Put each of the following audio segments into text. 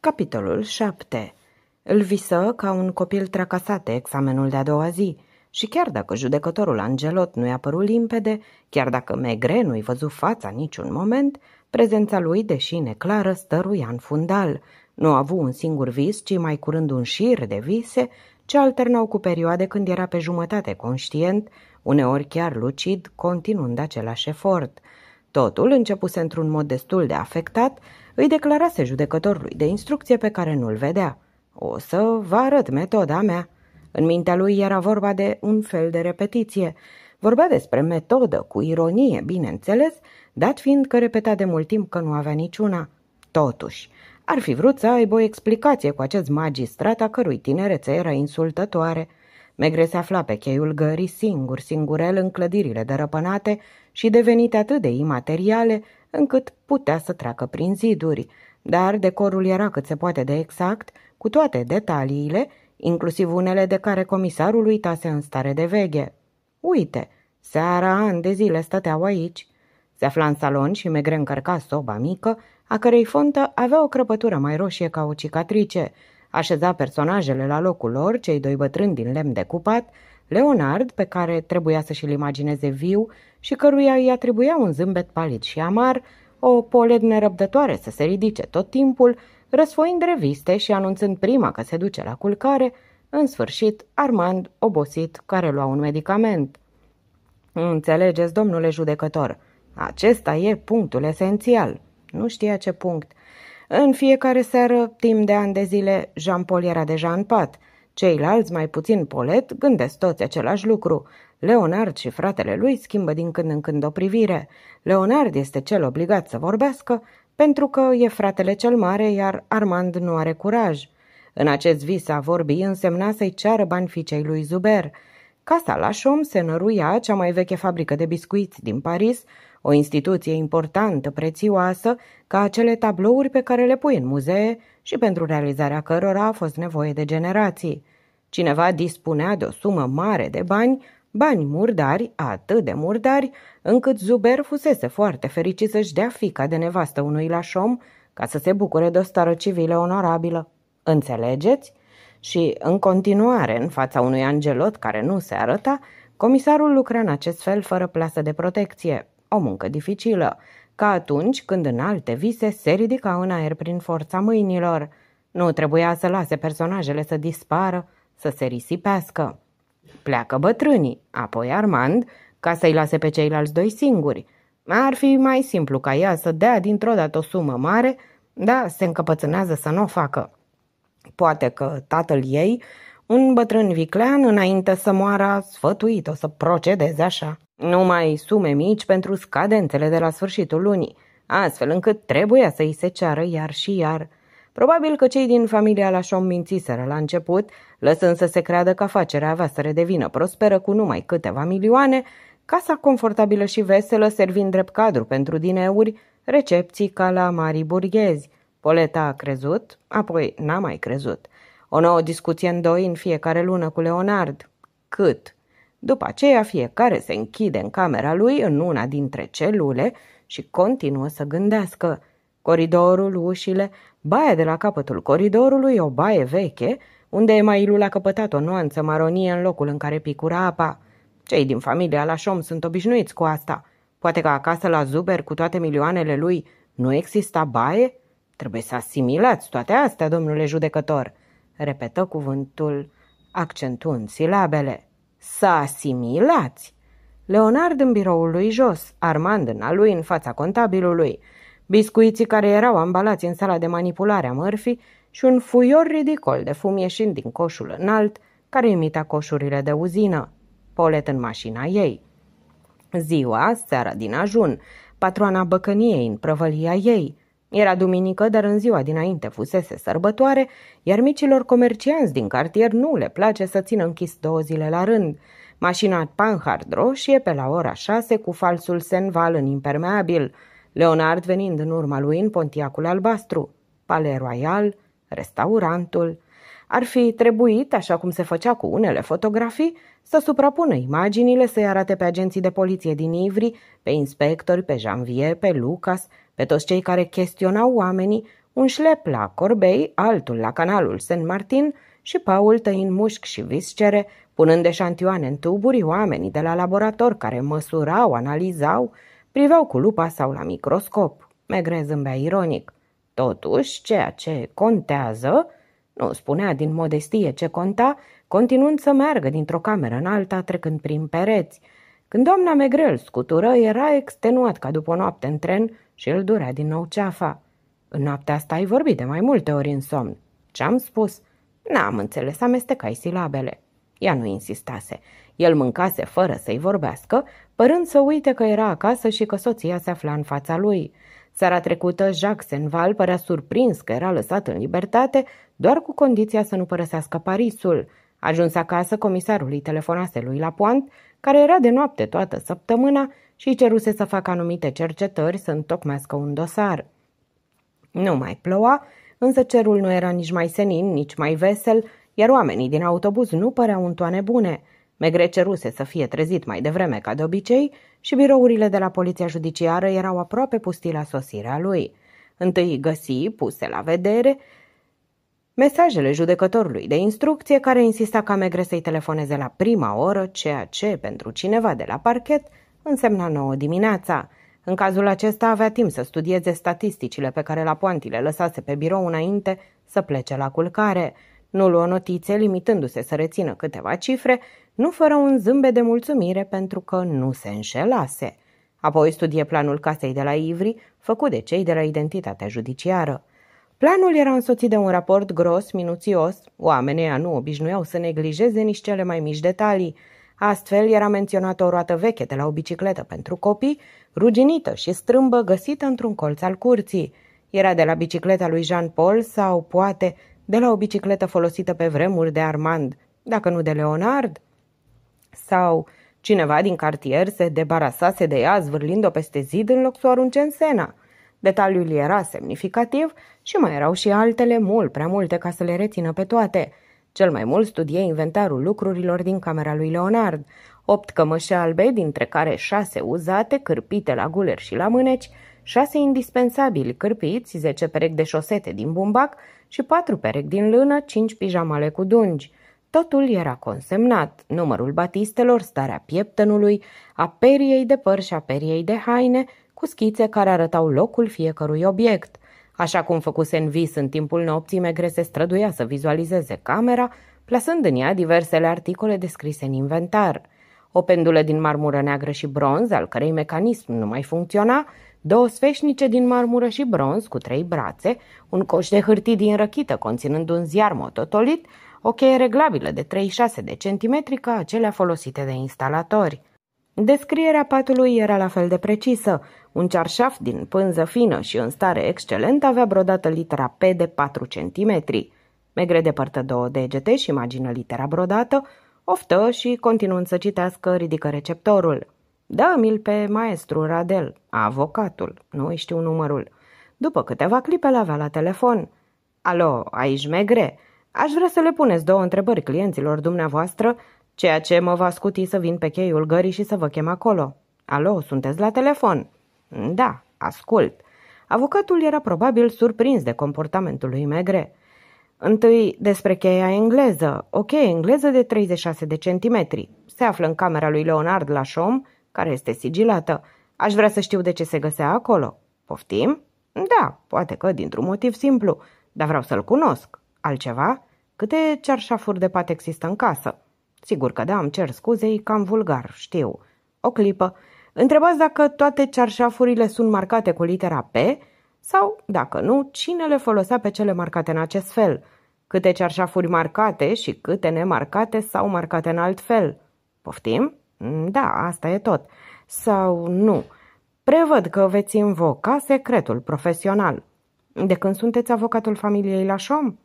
Capitolul 7 Îl visă ca un copil de examenul de-a doua zi și chiar dacă judecătorul Angelot nu i-a limpede, chiar dacă Megre nu-i văzut fața niciun moment, prezența lui, deși neclară, stăruia în fundal. Nu a avut un singur vis, ci mai curând un șir de vise, ce alternau cu perioade când era pe jumătate conștient, uneori chiar lucid, continuând același efort. Totul începuse într-un mod destul de afectat, îi declarase judecătorului de instrucție pe care nu-l vedea. O să vă arăt metoda mea. În mintea lui era vorba de un fel de repetiție. Vorbea despre metodă, cu ironie, bineînțeles, dat fiind că repeta de mult timp că nu avea niciuna. Totuși, ar fi vrut să aibă o explicație cu acest magistrat a cărui tinerețe era insultătoare. Megre se afla pe cheiul gării singur, singurel în clădirile dărăpânate și devenite atât de imateriale încât putea să treacă prin ziduri, dar decorul era cât se poate de exact, cu toate detaliile, inclusiv unele de care comisarul uitase în stare de veghe. Uite, seara ani de zile stăteau aici. Se afla în salon și megre încărca soba mică, a cărei fontă avea o crăpătură mai roșie ca o cicatrice. Așeza personajele la locul lor, cei doi bătrâni din lemn decupat, Leonard, pe care trebuia să și-l imagineze viu, și căruia îi atribuia un zâmbet palid și amar, o poled nerăbdătoare să se ridice tot timpul, răsfoind reviste și anunțând prima că se duce la culcare, în sfârșit, Armand, obosit, care lua un medicament. Înțelegeți, domnule judecător, acesta e punctul esențial. Nu știa ce punct. În fiecare seară, timp de ani de zile, Jean-Paul era deja în pat – Ceilalți, mai puțin polet, gândesc toți același lucru. Leonard și fratele lui schimbă din când în când o privire. Leonard este cel obligat să vorbească pentru că e fratele cel mare, iar Armand nu are curaj. În acest vis a vorbi însemna să-i ceară bani fiicei lui Zuber. Casa la Chom se năruia cea mai veche fabrică de biscuiți din Paris, o instituție importantă, prețioasă, ca acele tablouri pe care le pui în muzee, și pentru realizarea cărora a fost nevoie de generații. Cineva dispunea de o sumă mare de bani, bani murdari, atât de murdari, încât Zuber fusese foarte fericit să-și dea fica de nevastă unui lașom ca să se bucure de o stară civilă onorabilă. Înțelegeți? Și, în continuare, în fața unui angelot care nu se arăta, comisarul lucra în acest fel fără plasă de protecție, o muncă dificilă, ca atunci când în alte vise se ridica în aer prin forța mâinilor. Nu trebuia să lase personajele să dispară, să se risipească. Pleacă bătrânii, apoi Armand, ca să-i lase pe ceilalți doi singuri. Ar fi mai simplu ca ea să dea dintr-o dată o sumă mare, dar se încăpățânează să nu o facă. Poate că tatăl ei, un bătrân viclean, înainte să moară, sfătuit-o să procedeze așa numai sume mici pentru scadențele de la sfârșitul lunii, astfel încât trebuia să i se ceară iar și iar. Probabil că cei din familia Lașom mințiseră la început, lăsând să se creadă că afacerea avea să redevină prosperă cu numai câteva milioane, casa confortabilă și veselă servind drept cadru pentru dineuri, recepții ca la mari burghezi. Poleta a crezut, apoi n-a mai crezut. O nouă discuție în doi în fiecare lună cu Leonard. Cât? După aceea fiecare se închide în camera lui în una dintre celule și continuă să gândească. Coridorul, ușile, baia de la capătul coridorului, o baie veche, unde Emailul a căpătat o nuanță maronie în locul în care picura apa. Cei din familia șom sunt obișnuiți cu asta. Poate că acasă la Zuber, cu toate milioanele lui, nu exista baie? Trebuie să asimilați toate astea, domnule judecător, repetă cuvântul, accentuând silabele să asimilați. Leonard în biroul lui jos, Armand în al lui în fața contabilului, biscuiții care erau ambalați în sala de manipulare a mărfii și un fuior ridicol de fum ieșind din coșul înalt, care imita coșurile de uzină. Polet în mașina ei. Ziua, seara din ajun, patroana băcăniei în prăvălia ei – era duminică, dar în ziua dinainte fusese sărbătoare, iar micilor comercianți din cartier nu le place să țină închis două zile la rând. Mașina Panhard roșie pe la ora șase cu falsul senval în impermeabil, Leonard venind în urma lui în pontiacul albastru, Palais Royal, restaurantul. Ar fi trebuit, așa cum se făcea cu unele fotografii, să suprapună imaginile, să-i arate pe agenții de poliție din Ivri, pe inspectori, pe Janvier, pe Lucas, pe toți cei care chestionau oamenii, un șlep la Corbei, altul la canalul Saint Martin și Paul tăind mușchi și viscere, punând eșantioane în tuburi, oamenii de la laborator care măsurau, analizau, priveau cu lupa sau la microscop. Megre zâmbea ironic. Totuși, ceea ce contează, nu spunea din modestie ce conta, continuând să meargă dintr-o cameră în alta, trecând prin pereți. Când doamna Megrel scutură, era extenuat ca după o noapte în tren și îl durea din nou ceafa. În noaptea asta ai vorbit de mai multe ori în somn. Ce-am spus? N-am înțeles, amestecai silabele. Ea nu insistase. El mâncase fără să-i vorbească, părând să uite că era acasă și că soția se afla în fața lui. Seara trecută, Jacques Senval părea surprins că era lăsat în libertate, doar cu condiția să nu părăsească Parisul. Ajuns acasă, comisarul îi telefonase lui Lapoant, care era de noapte toată săptămâna și ceruse să facă anumite cercetări să întocmească un dosar. Nu mai ploua, însă cerul nu era nici mai senin, nici mai vesel, iar oamenii din autobuz nu păreau în toane bune. Megre ceruse să fie trezit mai devreme ca de obicei și birourile de la poliția judiciară erau aproape pustii la sosirea lui. Întâi găsi, puse la vedere, mesajele judecătorului de instrucție care insista ca Megre să-i telefoneze la prima oră, ceea ce, pentru cineva de la parchet, însemna 9 dimineața. În cazul acesta avea timp să studieze statisticile pe care Lapoanti le lăsase pe birou înainte să plece la culcare. Nu luă notițe, limitându-se să rețină câteva cifre, nu fără un zâmbet de mulțumire pentru că nu se înșelase. Apoi studie planul casei de la Ivri, făcut de cei de la identitatea judiciară. Planul era însoțit de un raport gros, minuțios. Oamenii nu obișnuiau să neglijeze nici cele mai mici detalii – Astfel era menționată o roată veche de la o bicicletă pentru copii, ruginită și strâmbă găsită într-un colț al curții. Era de la bicicleta lui Jean Paul sau, poate, de la o bicicletă folosită pe vremuri de Armand, dacă nu de Leonard? Sau cineva din cartier se debarasase de ea zvârlind-o peste zid în loc să o arunce în sena. Detaliul era semnificativ și mai erau și altele mult prea multe ca să le rețină pe toate – cel mai mult studie inventarul lucrurilor din camera lui Leonard. Opt cămăși albe, dintre care șase uzate, cârpite la guler și la mâneci, șase indispensabili cârpiți, zece perechi de șosete din bumbac și patru perechi din lână, cinci pijamale cu dungi. Totul era consemnat, numărul batistelor, starea pieptănului, a periei de păr și a periei de haine, cu schițe care arătau locul fiecărui obiect – Așa cum făcuse în vis în timpul nopții, Megre se străduia să vizualizeze camera, plasând în ea diversele articole descrise în inventar. O pendulă din marmură neagră și bronz, al cărei mecanism nu mai funcționa, două sfeșnice din marmură și bronz cu trei brațe, un coș de hârtii din răchită conținând un ziar mototolit, o cheie reglabilă de 36 de centimetri ca acelea folosite de instalatori. Descrierea patului era la fel de precisă. Un cearșaf din pânză fină și în stare excelentă avea brodată litera P de 4 cm. Megre depărtă două degete și imagină litera brodată, oftă și, continuând să citească, ridică receptorul. Da, mi pe maestru Radel, avocatul, nu îi știu numărul. După câteva clipe l-avea la telefon. Alo, aici Megre. Aș vrea să le puneți două întrebări clienților dumneavoastră ceea ce mă va scuti să vin pe cheiul gării și să vă chem acolo. Alo, sunteți la telefon? Da, ascult. Avocatul era probabil surprins de comportamentul lui Megre. Întâi despre cheia engleză, o cheie engleză de 36 de centimetri. Se află în camera lui Leonard la Șom, care este sigilată. Aș vrea să știu de ce se găsea acolo. Poftim? Da, poate că dintr-un motiv simplu, dar vreau să-l cunosc. Altceva? Câte cearșafuri de pat există în casă? Sigur că da, îmi cer scuze, e cam vulgar, știu. O clipă. Întrebați dacă toate cearșafurile sunt marcate cu litera P sau, dacă nu, cine le folosea pe cele marcate în acest fel? Câte cearșafuri marcate și câte nemarcate sau marcate în alt fel? Poftim? Mm, da, asta e tot. Sau nu. Prevăd că veți invoca secretul profesional. De când sunteți avocatul familiei șom?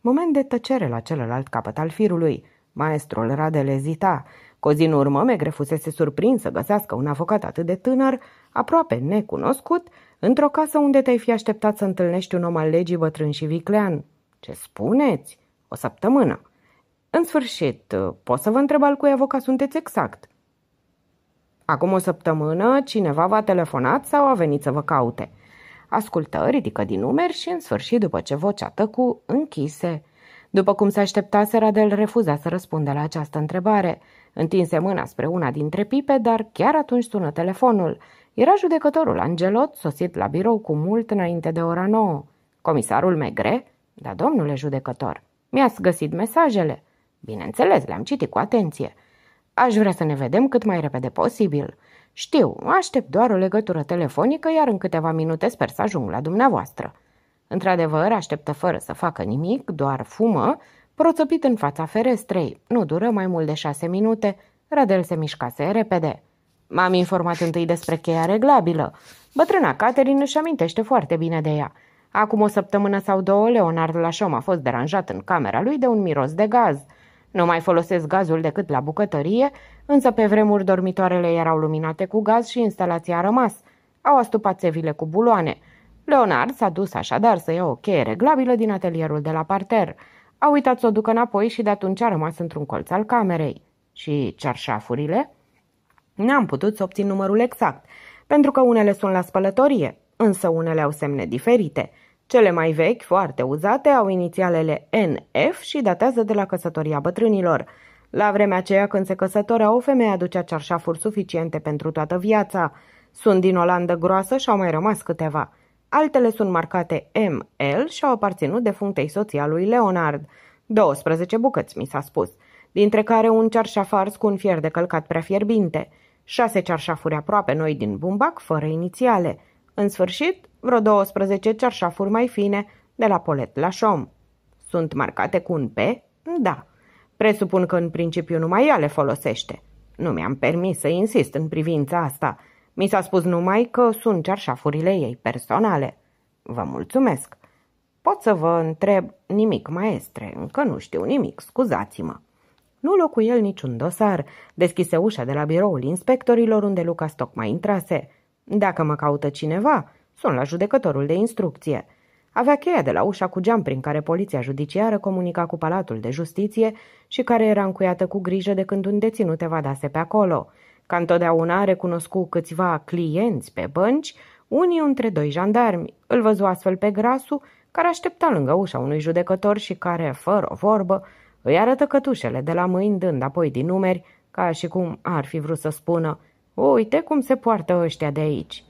Moment de tăcere la celălalt capăt al firului. Maestrul Radel ezita. Cozi în urmă, Megre fusese surprins să găsească un avocat atât de tânăr, aproape necunoscut, într-o casă unde te-ai fi așteptat să întâlnești un om al legii bătrân și viclean. Ce spuneți? O săptămână. În sfârșit, pot să vă întreb al cui avocat sunteți exact? Acum o săptămână cineva v-a telefonat sau a venit să vă caute. Ascultă, ridică din numeri și în sfârșit, după ce vocea tăcu, închise după cum se aștepta, Seradel refuza să răspundă la această întrebare. Întinse mâna spre una dintre pipe, dar chiar atunci sună telefonul. Era judecătorul Angelot, sosit la birou cu mult înainte de ora nouă. Comisarul Megre? Da, domnule judecător, mi-ați găsit mesajele. Bineînțeles, le-am citit cu atenție. Aș vrea să ne vedem cât mai repede posibil. Știu, aștept doar o legătură telefonică, iar în câteva minute sper să ajung la dumneavoastră. Într-adevăr, așteptă fără să facă nimic, doar fumă, proțopit în fața ferestrei. Nu dură mai mult de șase minute, Radel se mișcase repede. M-am informat întâi despre cheia reglabilă. Bătrâna Caterin își amintește foarte bine de ea. Acum o săptămână sau două, Leonard Lașom a fost deranjat în camera lui de un miros de gaz. Nu mai folosesc gazul decât la bucătărie, însă pe vremuri dormitoarele erau luminate cu gaz și instalația a rămas. Au astupat țevile cu buloane – Leonard s-a dus așadar să ia o cheie reglabilă din atelierul de la parter. A uitat să o ducă înapoi și de atunci a rămas într-un colț al camerei. Și cearșafurile? N-am putut să obțin numărul exact, pentru că unele sunt la spălătorie, însă unele au semne diferite. Cele mai vechi, foarte uzate, au inițialele NF și datează de la căsătoria bătrânilor. La vremea aceea când se căsătorea, o femeie aducea cearșafuri suficiente pentru toată viața. Sunt din Olandă groasă și au mai rămas câteva – Altele sunt marcate ML și au aparținut de functei soția lui Leonard. 12 bucăți, mi s-a spus, dintre care un cearșaf ars cu un fier de călcat prea fierbinte, șase cearșafuri aproape noi din bumbac, fără inițiale. În sfârșit, vreo 12 cearșafuri mai fine, de la polet la șom. Sunt marcate cu un P? Da. Presupun că în principiu numai ea le folosește. Nu mi-am permis să insist în privința asta – mi s-a spus numai că sunt cearșafurile ei personale. Vă mulțumesc. Pot să vă întreb nimic, maestre, încă nu știu nimic, scuzați-mă. Nu locu el niciun dosar, deschise ușa de la biroul inspectorilor unde Lucas tocmai intrase. Dacă mă caută cineva, sunt la judecătorul de instrucție. Avea cheia de la ușa cu geam prin care poliția judiciară comunica cu Palatul de Justiție și care era încuiată cu grijă de când un deținut evadase pe acolo – ca întotdeauna recunoscu câțiva clienți pe bănci, unii între doi jandarmi. Îl văzu astfel pe grasul, care aștepta lângă ușa unui judecător și care, fără o vorbă, îi arătă cătușele de la mâini, dând apoi din numeri, ca și cum ar fi vrut să spună Uite cum se poartă ăștia de aici!"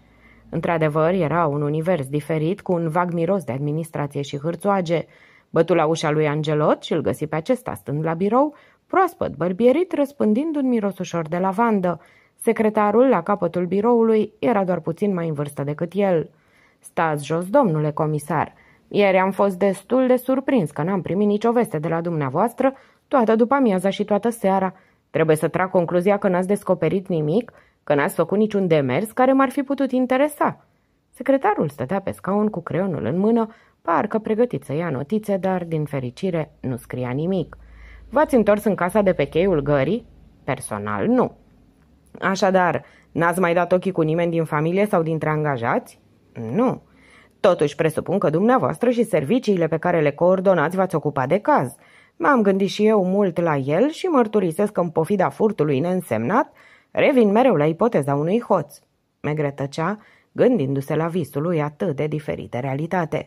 Într-adevăr, era un univers diferit, cu un vag miros de administrație și hârțoage. Bătu la ușa lui Angelot și îl găsi pe acesta stând la birou, proaspăt, bărbierit, răspândind un miros ușor de lavandă. Secretarul, la capătul biroului, era doar puțin mai în vârstă decât el. Stați jos, domnule comisar. Ieri am fost destul de surprins că n-am primit nicio veste de la dumneavoastră toată după amiaza și toată seara. Trebuie să trag concluzia că n-ați descoperit nimic, că n-ați făcut niciun demers care m-ar fi putut interesa. Secretarul stătea pe scaun cu creionul în mână, parcă pregătit să ia notițe, dar, din fericire, nu scria nimic. V-ați întors în casa de pe cheiul gării? Personal, nu. Așadar, n-ați mai dat ochii cu nimeni din familie sau dintre angajați? Nu. Totuși, presupun că dumneavoastră și serviciile pe care le coordonați v-ați ocupat de caz. M-am gândit și eu mult la el și mărturisesc că în pofida furtului neînsemnat, revin mereu la ipoteza unui hoț. Megretăcea, gândindu-se la visul lui atât de diferită realitate.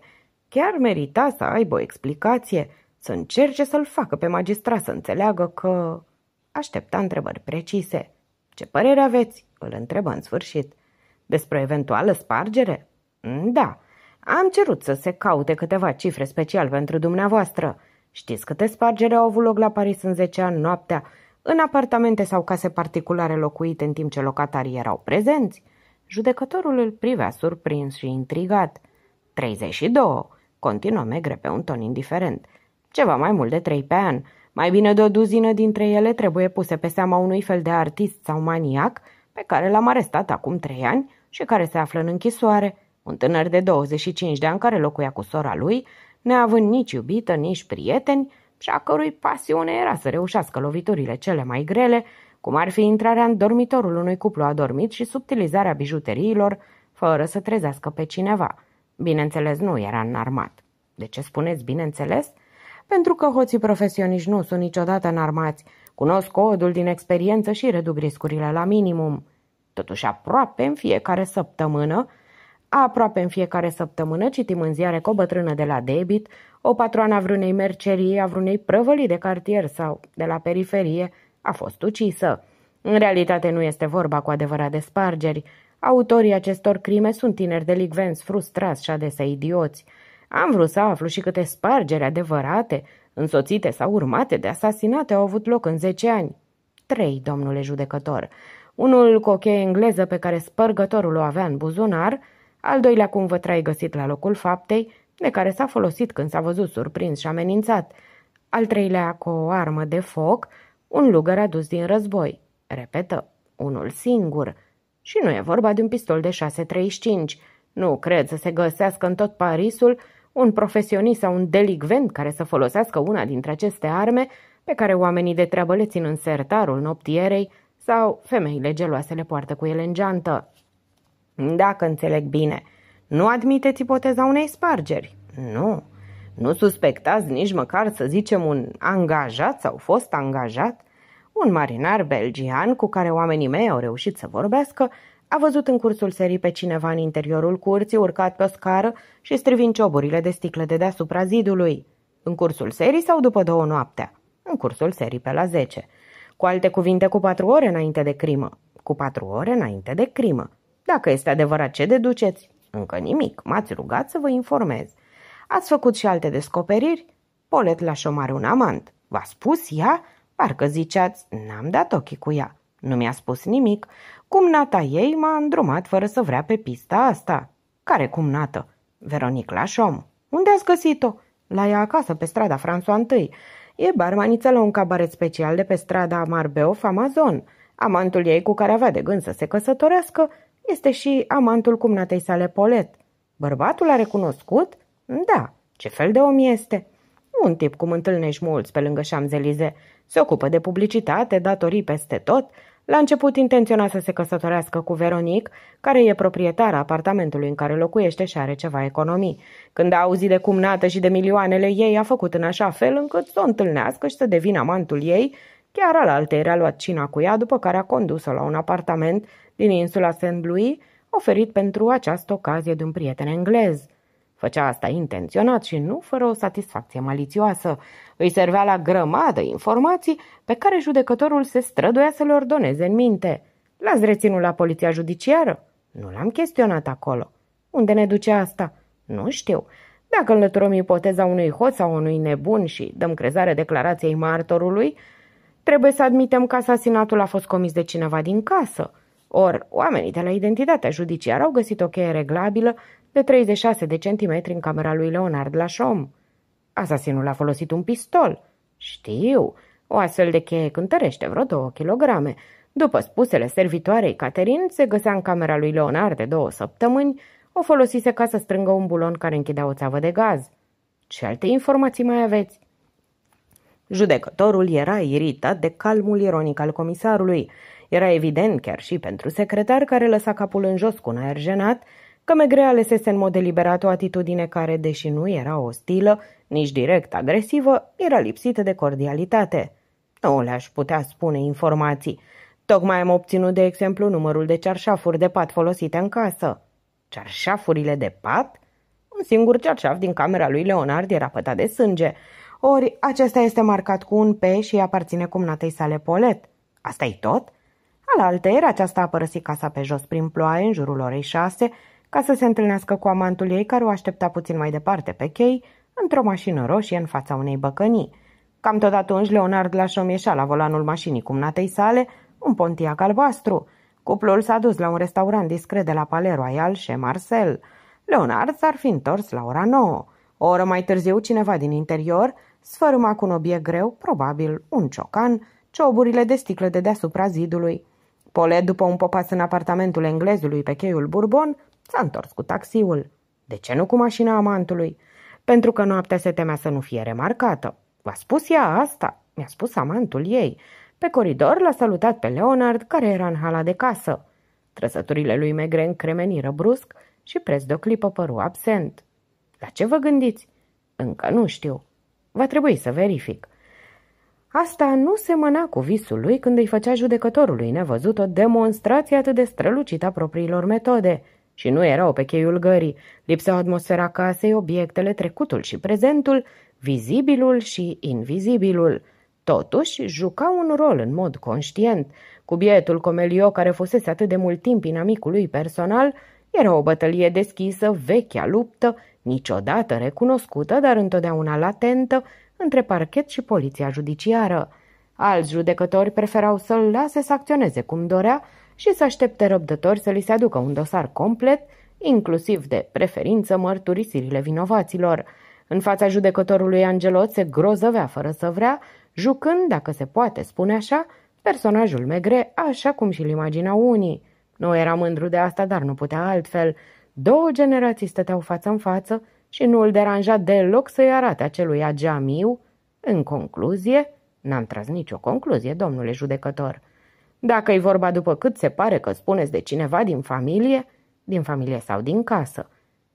Chiar merita să aibă o explicație, să încerce să-l facă pe magistrat să înțeleagă că... Aștepta întrebări precise. Ce părere aveți? Îl întrebă în sfârșit. Despre o eventuală spargere? Mm, da. Am cerut să se caute câteva cifre special pentru dumneavoastră. Știți câte spargere au avut loc la Paris în 10 ani noaptea, în apartamente sau case particulare locuite în timp ce locatarii erau prezenți? Judecătorul îl privea surprins și intrigat. 32, continuă Megre pe un ton indiferent ceva mai mult de trei pe an. Mai bine de o duzină dintre ele trebuie puse pe seama unui fel de artist sau maniac pe care l-am arestat acum trei ani și care se află în închisoare, un tânăr de 25 de ani care locuia cu sora lui, neavând nici iubită, nici prieteni, și a cărui pasiune era să reușească loviturile cele mai grele, cum ar fi intrarea în dormitorul unui cuplu adormit și subtilizarea bijuteriilor, fără să trezească pe cineva. Bineînțeles, nu era înarmat. De ce spuneți bineînțeles? pentru că hoții profesioniști nu sunt niciodată înarmați, cunosc codul din experiență și reduc riscurile la minimum. Totuși, aproape în fiecare săptămână, aproape în fiecare săptămână citim în ziare cu o bătrână de la debit, o patroană a vreunei mercerii, a vreunei prăvălii de cartier sau de la periferie, a fost ucisă. În realitate nu este vorba cu adevărat de spargeri. Autorii acestor crime sunt tineri delicvenți, frustrați și adesea idioți. Am vrut să aflu și câte spargeri adevărate, însoțite sau urmate de asasinate, au avut loc în zece ani. Trei, domnule judecător. Unul cu o cheie engleză pe care spărgătorul o avea în buzunar, al doilea cu un vătrai găsit la locul faptei, de care s-a folosit când s-a văzut surprins și amenințat, al treilea cu o armă de foc, un lugăr adus din război. Repetă, unul singur. Și nu e vorba de un pistol de 6.35. Nu cred să se găsească în tot Parisul un profesionist sau un delicvent care să folosească una dintre aceste arme pe care oamenii de treabă le țin în sertarul noptierei sau femeile geloase le poartă cu ele în geantă. Dacă înțeleg bine, nu admiteți ipoteza unei spargeri. Nu. Nu suspectați nici măcar să zicem un angajat sau fost angajat? Un marinar belgian cu care oamenii mei au reușit să vorbească a văzut în cursul serii pe cineva în interiorul curții, urcat pe o scară și strivind cioburile de sticlă de deasupra zidului. În cursul serii sau după două noaptea? În cursul serii pe la 10. Cu alte cuvinte, cu patru ore înainte de crimă. Cu patru ore înainte de crimă. Dacă este adevărat, ce deduceți? Încă nimic. M-ați rugat să vă informez. Ați făcut și alte descoperiri? Polet la șomare un amant. V-a spus ea? Parcă ziceați, n-am dat ochii cu ea. Nu mi-a spus nimic. Cumnata ei m-a îndrumat fără să vrea pe pista asta. Care cumnată? Veronic Lașom. Unde ați găsit-o? La ea acasă, pe strada François I. E barmaniță la un cabaret special de pe strada Marbeof Amazon. Amantul ei cu care avea de gând să se căsătorească este și amantul cumnatei sale Polet. Bărbatul a recunoscut? Da. Ce fel de om este? Un tip cum întâlnești mulți pe lângă Șamzelize. Se ocupă de publicitate, datorii peste tot, la început intenționa să se căsătorească cu Veronic, care e proprietara apartamentului în care locuiește și are ceva economii. Când a auzit de cumnată și de milioanele ei, a făcut în așa fel încât să o întâlnească și să devină amantul ei, chiar al altei a luat cina cu ea, după care a condus-o la un apartament din insula Saint Louis, oferit pentru această ocazie de un prieten englez. Făcea asta intenționat și nu fără o satisfacție malițioasă. Îi servea la grămadă informații pe care judecătorul se străduia să le ordoneze în minte. L-ați reținut la poliția judiciară? Nu l-am chestionat acolo. Unde ne duce asta? Nu știu. Dacă înlăturăm ipoteza unui hoț sau unui nebun și dăm crezare declarației martorului, trebuie să admitem că asasinatul a fost comis de cineva din casă. Or, oamenii de la identitatea judiciară au găsit o cheie reglabilă de 36 de centimetri în camera lui Leonard la șom. Asasinul a folosit un pistol. Știu, o astfel de cheie cântărește vreo două kilograme. După spusele servitoarei Caterin, se găsea în camera lui Leonard de două săptămâni, o folosise ca să strângă un bulon care închidea o țavă de gaz. Ce alte informații mai aveți? Judecătorul era iritat de calmul ironic al comisarului. Era evident chiar și pentru secretar care lăsa capul în jos cu un aer jenat, că Megre alesese în mod deliberat o atitudine care, deși nu era ostilă, nici direct agresivă, era lipsită de cordialitate. Nu le-aș putea spune informații. Tocmai am obținut, de exemplu, numărul de cearșafuri de pat folosite în casă. Cearșafurile de pat? Un singur cearșaf din camera lui Leonard era pătat de sânge. Ori acesta este marcat cu un P și aparține cumnatei sale Polet. asta e tot? Alaltă era aceasta a părăsit casa pe jos prin ploaie în jurul orei șase, ca să se întâlnească cu amantul ei care o aștepta puțin mai departe pe chei, într-o mașină roșie în fața unei băcănii. Cam tot atunci Leonard l-a șomieșa la volanul mașinii cumnatei sale, un pontiac albastru. Cuplul s-a dus la un restaurant discret de la Palais Royal și Marcel. Leonard s-ar fi întors la ora nouă. O oră mai târziu, cineva din interior sfărâma cu un obiect greu, probabil un ciocan, cioburile de sticlă de deasupra zidului. Polet, după un popas în apartamentul englezului pe cheiul Bourbon, S-a întors cu taxiul. De ce nu cu mașina amantului? Pentru că noaptea se temea să nu fie remarcată. V-a spus ea asta, mi-a spus amantul ei. Pe coridor l-a salutat pe Leonard, care era în hala de casă. Trăsăturile lui Megre încremeniră brusc și preț de o clipă păru absent. La ce vă gândiți? Încă nu știu. Va trebui să verific. Asta nu semăna cu visul lui când îi făcea judecătorului nevăzut o demonstrație atât de strălucită a propriilor metode – și nu erau pe cheiul gării. Lipseau atmosfera casei, obiectele, trecutul și prezentul, vizibilul și invizibilul. Totuși, juca un rol în mod conștient. Cu bietul Comelio, care fusese atât de mult timp inamicul lui personal, era o bătălie deschisă, vechea luptă, niciodată recunoscută, dar întotdeauna latentă, între parchet și poliția judiciară. Alți judecători preferau să-l lase să acționeze cum dorea, și să aștepte răbdători să li se aducă un dosar complet, inclusiv de preferință mărturisirile vinovaților. În fața judecătorului Angelot se grozăvea fără să vrea, jucând, dacă se poate spune așa, personajul megre așa cum și-l imaginau unii. Nu era mândru de asta, dar nu putea altfel. Două generații stăteau față în față și nu îl deranja deloc să-i arate acelui ageamiu. În concluzie, n-am tras nicio concluzie, domnule judecător – dacă e vorba după cât se pare că spuneți de cineva din familie, din familie sau din casă.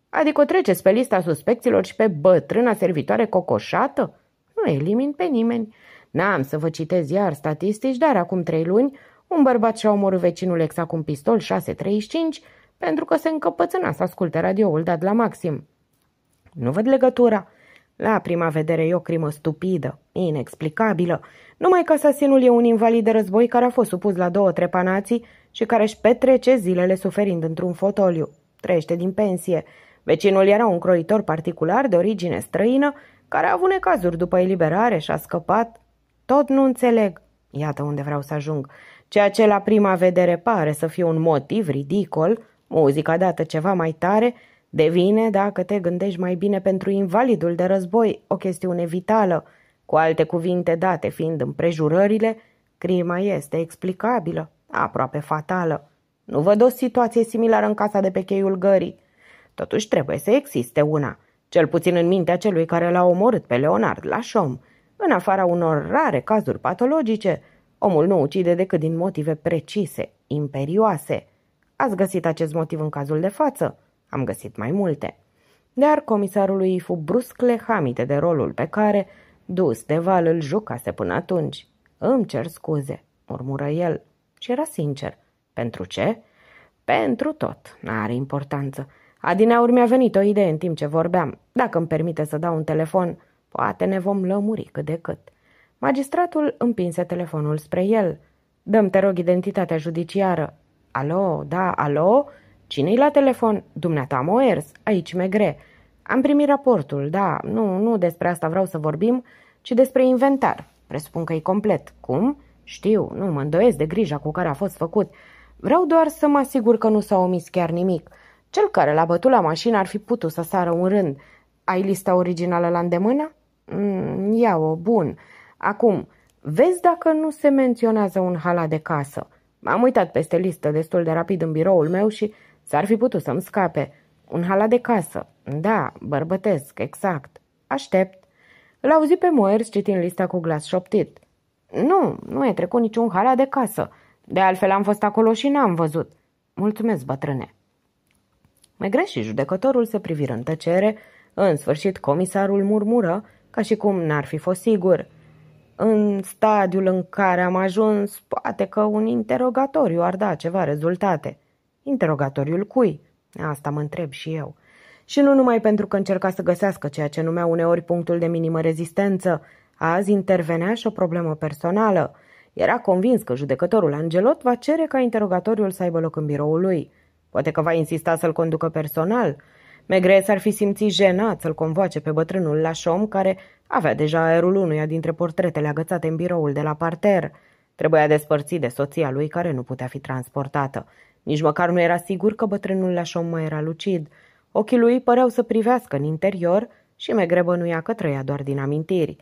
Adică o treceți pe lista suspecților și pe bătrâna servitoare cocoșată? Nu elimin pe nimeni. N-am să vă citez iar statistici, dar acum trei luni un bărbat și-a omorât vecinul exa cu un pistol 635 pentru că se încăpățâna să asculte radioul dat la maxim. Nu văd legătura. La prima vedere e o crimă stupidă, inexplicabilă, numai că asasinul e un invalid de război care a fost supus la două trepanații și care își petrece zilele suferind într-un fotoliu. Trăiește din pensie. Vecinul era un croitor particular de origine străină care a avut necazuri după eliberare și a scăpat. Tot nu înțeleg. Iată unde vreau să ajung. Ceea ce la prima vedere pare să fie un motiv ridicol, muzica dată ceva mai tare – Devine, dacă te gândești mai bine pentru invalidul de război, o chestiune vitală. Cu alte cuvinte date fiind împrejurările, crima este explicabilă, aproape fatală. Nu văd o situație similară în casa de pe cheiul gării. Totuși trebuie să existe una, cel puțin în mintea celui care l-a omorât pe Leonard la șom. În afara unor rare cazuri patologice, omul nu ucide decât din motive precise, imperioase. Ați găsit acest motiv în cazul de față? Am găsit mai multe. Dar comisarului fu brusc lehamite de rolul pe care, dus de val, îl jucase până atunci. Îmi cer scuze, murmură el. Și era sincer. Pentru ce? Pentru tot. N-are importanță. Adineauri mi-a venit o idee în timp ce vorbeam. Dacă îmi permite să dau un telefon, poate ne vom lămuri cât de cât. Magistratul împinse telefonul spre el. Dăm, te rog, identitatea judiciară. Alo, da, alo? Cine-i la telefon? Dumneata Moers, aici Megre. Am primit raportul, da, nu, nu despre asta vreau să vorbim, ci despre inventar. Presupun că e complet. Cum? Știu, nu mă îndoiesc de grija cu care a fost făcut. Vreau doar să mă asigur că nu s-a omis chiar nimic. Cel care l-a bătut la mașină ar fi putut să sară un rând. Ai lista originală la îndemână? Mm, ia-o, bun. Acum, vezi dacă nu se menționează un hala de casă. M-am uitat peste listă destul de rapid în biroul meu și S-ar fi putut să-mi scape. Un hala de casă. Da, bărbătesc, exact. Aștept. l auzit pe Moers citind lista cu glas șoptit. Nu, nu e trecut niciun hala de casă. De altfel am fost acolo și n-am văzut. Mulțumesc, bătrâne. Megre și judecătorul se priviră în tăcere. În sfârșit, comisarul murmură, ca și cum n-ar fi fost sigur. În stadiul în care am ajuns, poate că un interogatoriu ar da ceva rezultate. Interogatoriul cui? Asta mă întreb și eu. Și nu numai pentru că încerca să găsească ceea ce numea uneori punctul de minimă rezistență, azi intervenea și o problemă personală. Era convins că judecătorul Angelot va cere ca interogatoriul să aibă loc în biroul lui. Poate că va insista să-l conducă personal. Megre s-ar fi simțit jenat să-l convoace pe bătrânul la șom care avea deja aerul unuia dintre portretele agățate în biroul de la parter. Trebuia despărțit de soția lui, care nu putea fi transportată. Nici măcar nu era sigur că bătrânul Lașom mai era lucid. Ochii lui păreau să privească în interior și nu ia că trăia doar din amintiri.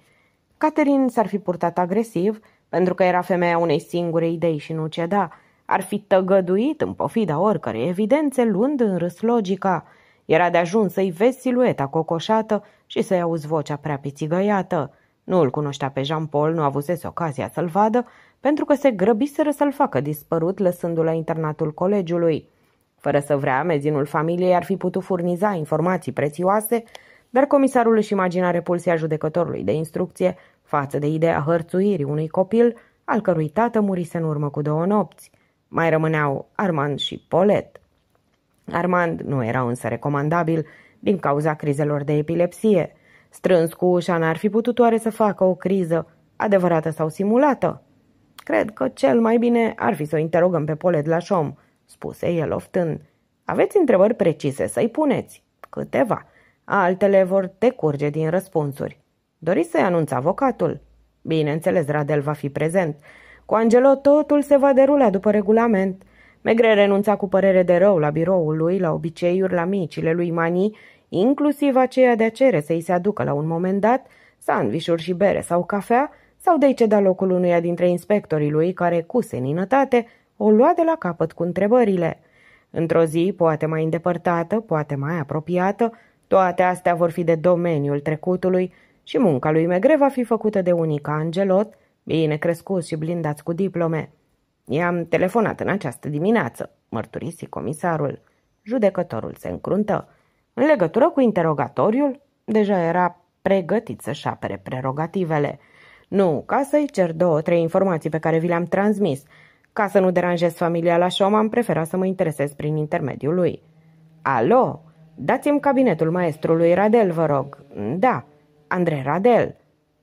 Catherine s-ar fi purtat agresiv, pentru că era femeia unei singure idei și nu ceda. Ar fi tăgăduit în pofida oricărei evidențe, luând în râs logica. Era de ajuns să-i vezi silueta cocoșată și să-i auzi vocea prea pițigăiată. Nu îl cunoștea pe Jean-Paul, nu avusese ocazia să-l vadă pentru că se grăbiseră să-l facă dispărut lăsându-l la internatul colegiului. Fără să vrea, mezinul familiei ar fi putut furniza informații prețioase, dar comisarul își imagina repulsia judecătorului de instrucție față de ideea hărțuirii unui copil al cărui tată murise în urmă cu două nopți. Mai rămâneau Armand și Polet. Armand nu era însă recomandabil din cauza crizelor de epilepsie. Strâns cu ușa n-ar fi putut oare să facă o criză, adevărată sau simulată. Cred că cel mai bine ar fi să o interogăm pe Polet la șom, spuse el oftând. Aveți întrebări precise să-i puneți. Câteva. Altele vor decurge din răspunsuri. Doriți să-i anunț avocatul? Bineînțeles, Radel va fi prezent. Cu Angelo totul se va derula după regulament. Megre renunța cu părere de rău la biroul lui, la obiceiuri, la micile lui Mani, inclusiv aceea de a cere să-i se aducă la un moment dat sandvișuri și bere sau cafea, sau de-i ceda locul unuia dintre inspectorii lui, care, cu seninătate, o lua de la capăt cu întrebările. Într-o zi, poate mai îndepărtată, poate mai apropiată, toate astea vor fi de domeniul trecutului și munca lui Megre va fi făcută de unica Angelot, bine crescut și blindați cu diplome. I-am telefonat în această dimineață, mărturisi comisarul. Judecătorul se încruntă. În legătură cu interogatoriul, deja era pregătit să-și apere prerogativele – nu, ca să-i cer două, trei informații pe care vi le-am transmis. Ca să nu deranjez familia la șom, am preferat să mă interesez prin intermediul lui. Alo? Dați-mi cabinetul maestrului Radel, vă rog. Da, Andre Radel.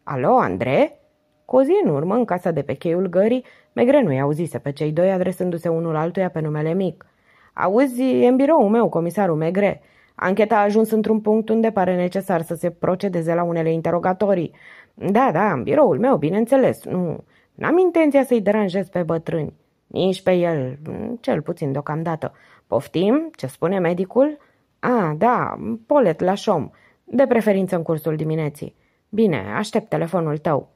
Alo, Andre? Cu o zi în urmă, în casa de pe cheiul gării, nu-i auzise pe cei doi adresându-se unul altuia pe numele mic. Auzi, e în biroul meu, comisarul Megre. Ancheta a ajuns într-un punct unde pare necesar să se procedeze la unele interogatorii. Da, da, în biroul meu, bineînțeles, nu. N-am intenția să-i deranjez pe bătrâni. Nici pe el, cel puțin deocamdată. Poftim, ce spune medicul? A, da, polet la șom, de preferință în cursul dimineții. Bine, aștept telefonul tău.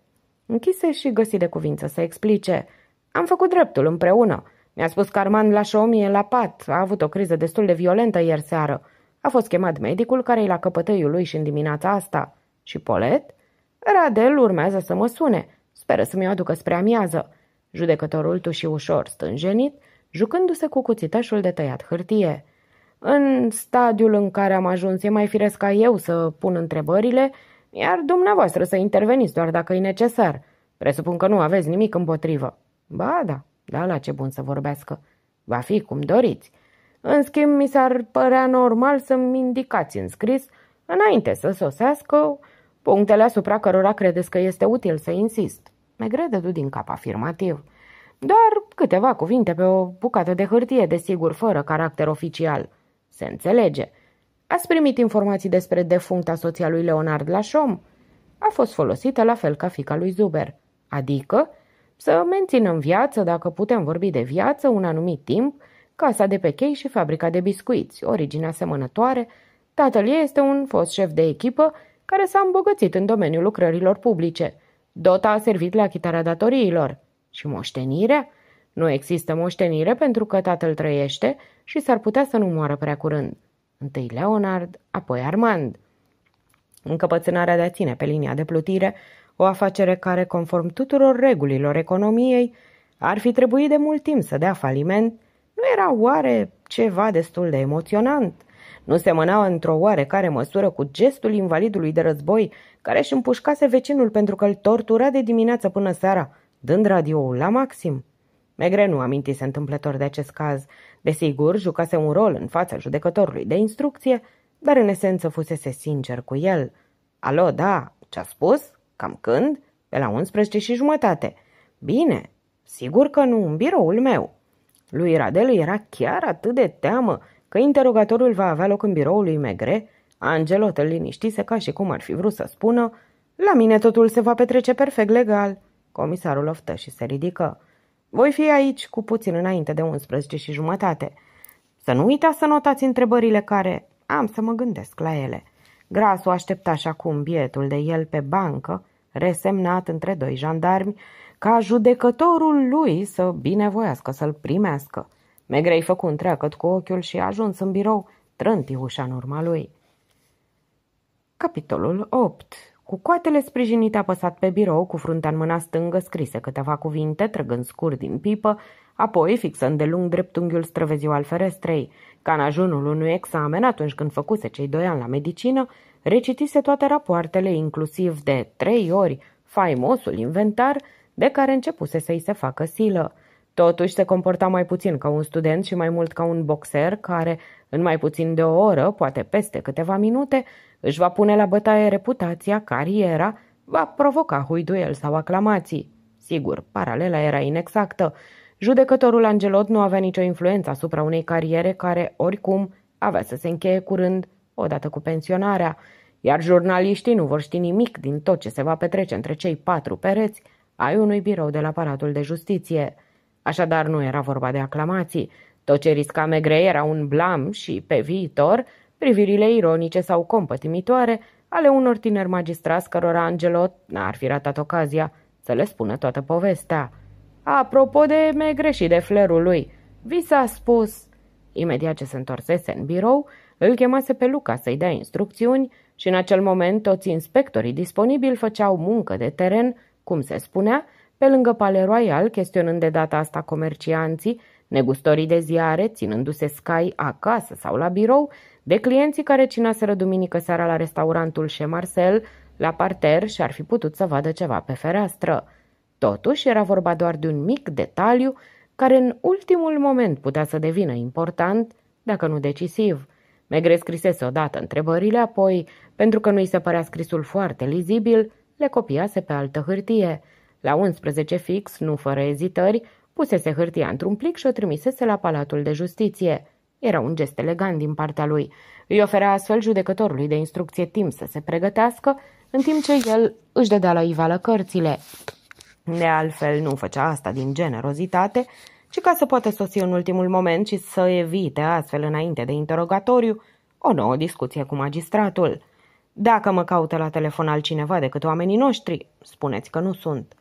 Închise și găsi de cuvință să explice. Am făcut dreptul împreună. Mi-a spus că Arman la e la pat, a avut o criză destul de violentă ieri seară. A fost chemat medicul care i la căpătăiul lui și în dimineața asta. Și Polet? Radel urmează să mă sune. Speră să-mi o aducă spre amiază. Judecătorul tuși ușor stânjenit, jucându-se cu cuțitașul de tăiat hârtie. În stadiul în care am ajuns e mai firesc ca eu să pun întrebările, iar dumneavoastră să interveniți doar dacă e necesar. Presupun că nu aveți nimic împotrivă. Ba da, da la ce bun să vorbească. Va fi cum doriți. În schimb, mi s-ar părea normal să-mi indicați în scris, înainte să sosească, Punctele asupra cărora credeți că este util să insist. Megre dădu din cap afirmativ. Doar câteva cuvinte pe o bucată de hârtie, desigur, fără caracter oficial. Se înțelege. Ați primit informații despre defuncta soția lui Leonard Lașom? A fost folosită la fel ca fica lui Zuber. Adică să mențină în viață, dacă putem vorbi de viață, un anumit timp, casa de pe chei și fabrica de biscuiți, originea asemănătoare. Tatăl ei este un fost șef de echipă care s-a îmbogățit în domeniul lucrărilor publice. Dota a servit la achitarea datoriilor. Și moștenirea? Nu există moștenire pentru că tatăl trăiește și s-ar putea să nu moară prea curând. Întâi Leonard, apoi Armand. Încăpățânarea de a ține pe linia de plutire, o afacere care, conform tuturor regulilor economiei, ar fi trebuit de mult timp să dea faliment, nu era oare ceva destul de emoționant? Nu semănau într-o oarecare măsură cu gestul invalidului de război care își împușcase vecinul pentru că îl tortura de dimineață până seara, dând radioul la maxim. Megre nu amintise întâmplător de acest caz. Desigur, jucase un rol în fața judecătorului de instrucție, dar în esență fusese sincer cu el. Alo, da, ce-a spus? Cam când? Pe la 11 și jumătate. Bine, sigur că nu, în biroul meu. Lui Radelu era chiar atât de teamă că interogatorul va avea loc în biroul lui Megre, Angelot îl liniștise ca și cum ar fi vrut să spună La mine totul se va petrece perfect legal." Comisarul oftă și se ridică. Voi fi aici cu puțin înainte de 11 și jumătate. Să nu uitați să notați întrebările care am să mă gândesc la ele. Grasul aștepta și acum bietul de el pe bancă, resemnat între doi jandarmi, ca judecătorul lui să binevoiască să-l primească. Megrei făcu întreagăt cu ochiul și ajuns în birou, trânti ușa în urma lui. Capitolul 8 Cu coatele sprijinite apăsat pe birou, cu fruntea în mâna stângă, scrise câteva cuvinte, trăgând scurt din pipă, apoi fixând de lung dreptunghiul străveziu al ferestrei. Ca în ajunul unui examen, atunci când făcuse cei doi ani la medicină, recitise toate rapoartele, inclusiv de trei ori faimosul inventar, de care începuse să-i se facă silă. Totuși se comporta mai puțin ca un student și mai mult ca un boxer care, în mai puțin de o oră, poate peste câteva minute, își va pune la bătaie reputația, cariera, va provoca huiduiel sau aclamații. Sigur, paralela era inexactă. Judecătorul Angelot nu avea nicio influență asupra unei cariere care, oricum, avea să se încheie curând, odată cu pensionarea, iar jurnaliștii nu vor ști nimic din tot ce se va petrece între cei patru pereți ai unui birou de la aparatul de justiție. Așadar nu era vorba de aclamații. Tot ce risca Megre era un blam și, pe viitor, privirile ironice sau compătimitoare ale unor tineri magistrați cărora Angelo n-ar fi ratat ocazia să le spună toată povestea. Apropo de Megre și de flerul lui, vi s-a spus... Imediat ce se întorsese în birou, îl chemase pe Luca să-i dea instrucțiuni și în acel moment toți inspectorii disponibili făceau muncă de teren, cum se spunea, pe lângă Palais Royal, chestionând de data asta comercianții, negustorii de ziare, ținându-se scai acasă sau la birou, de clienții care cinaseră duminică seara la restaurantul Che Marcel, la parter și ar fi putut să vadă ceva pe fereastră. Totuși, era vorba doar de un mic detaliu care în ultimul moment putea să devină important, dacă nu decisiv. Megre scrisese odată întrebările, apoi, pentru că nu-i se părea scrisul foarte lizibil, le copiase pe altă hârtie – la 11 fix, nu fără ezitări, pusese hârtia într-un plic și o trimisese la Palatul de Justiție. Era un gest elegant din partea lui. Îi oferea astfel judecătorului de instrucție timp să se pregătească, în timp ce el își dădea la ivală cărțile. De altfel, nu făcea asta din generozitate, ci ca să poată sosi în ultimul moment și să evite astfel înainte de interogatoriu o nouă discuție cu magistratul. Dacă mă caută la telefon altcineva decât oamenii noștri, spuneți că nu sunt.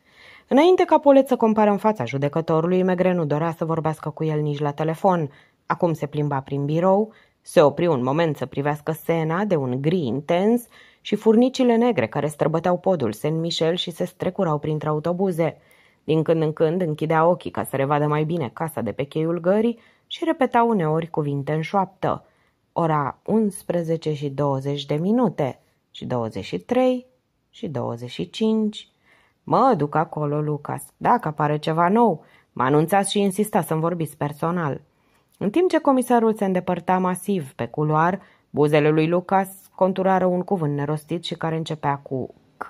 Înainte ca Polet să compară în fața judecătorului, Megre nu dorea să vorbească cu el nici la telefon. Acum se plimba prin birou, se opri un moment să privească scena de un gri intens și furnicile negre care străbăteau podul Saint-Michel și se strecurau printre autobuze. Din când în când închidea ochii ca să revadă mai bine casa de pe cheiul gării și repeta uneori cuvinte în șoaptă. Ora 11 și 20 de minute și 23 și 25 Mă duc acolo, Lucas. Dacă apare ceva nou, mă anunțați și insista să-mi vorbiți personal. În timp ce comisarul se îndepărta masiv pe culoar, buzele lui Lucas conturară un cuvânt nerostit și care începea cu C.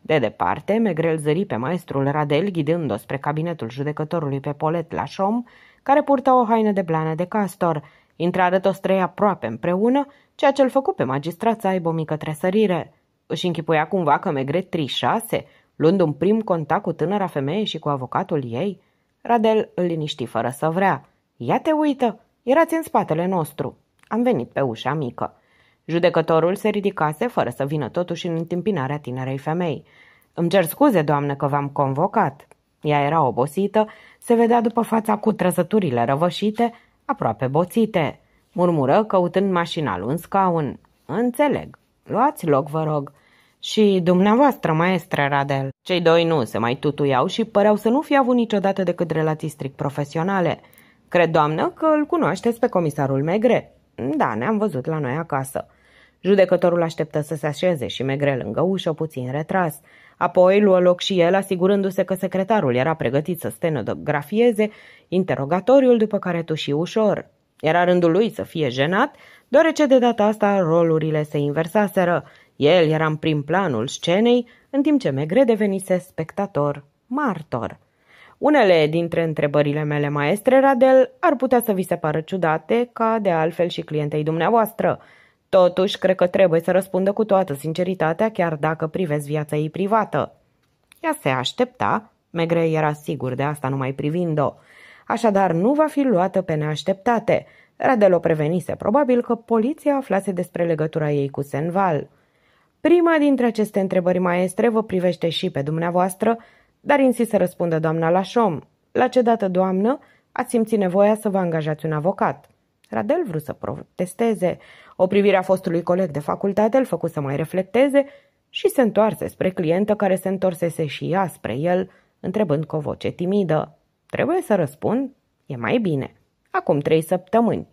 De departe, Megrel zări pe maestrul Radel ghidând-o spre cabinetul judecătorului pe polet la șom, care purta o haină de blană de castor. Intrară toți trei aproape împreună, ceea ce l făcu pe magistrat să aibă o mică tresărire. Își închipuia cumva că Megret trișase – Luând un prim contact cu tânăra femeie și cu avocatul ei, Radel îl liniști fără să vrea. Ia te uită! Erați în spatele nostru!" Am venit pe ușa mică. Judecătorul se ridicase fără să vină totuși în întâmpinarea tinerei femei. Îmi cer scuze, doamnă, că v-am convocat." Ea era obosită, se vedea după fața cu trăsăturile răvășite, aproape boțite. Murmură căutând mașinalul în scaun. Înțeleg. Luați loc, vă rog. Și dumneavoastră, maestre Radel. Cei doi nu se mai tutuiau și păreau să nu fi avut niciodată decât relații strict profesionale. Cred, doamnă, că îl cunoașteți pe comisarul Megre. Da, ne-am văzut la noi acasă. Judecătorul așteptă să se așeze și Megre lângă ușă, puțin retras. Apoi luă loc și el, asigurându-se că secretarul era pregătit să stenografieze interogatoriul, după care tuși ușor. Era rândul lui să fie jenat, deoarece de data asta rolurile se inversaseră. El era în prim planul scenei, în timp ce Megre devenise spectator, martor. Unele dintre întrebările mele, maestre Radel, ar putea să vi se pară ciudate, ca de altfel și clientei dumneavoastră. Totuși, cred că trebuie să răspundă cu toată sinceritatea, chiar dacă privesc viața ei privată. Ea se aștepta, Megre era sigur de asta numai privind-o. Așadar, nu va fi luată pe neașteptate. Radel o prevenise, probabil că poliția aflase despre legătura ei cu Senval. Prima dintre aceste întrebări maestre vă privește și pe dumneavoastră, dar insist să răspundă doamna Lașom. La ce dată, doamnă, ați simțit nevoia să vă angajați un avocat? Radel vrut să protesteze. O privire a fostului coleg de facultate îl făcu să mai reflecteze și se întoarse spre clientă care se întorsese și ea spre el, întrebând cu o voce timidă. Trebuie să răspund? E mai bine. Acum trei săptămâni.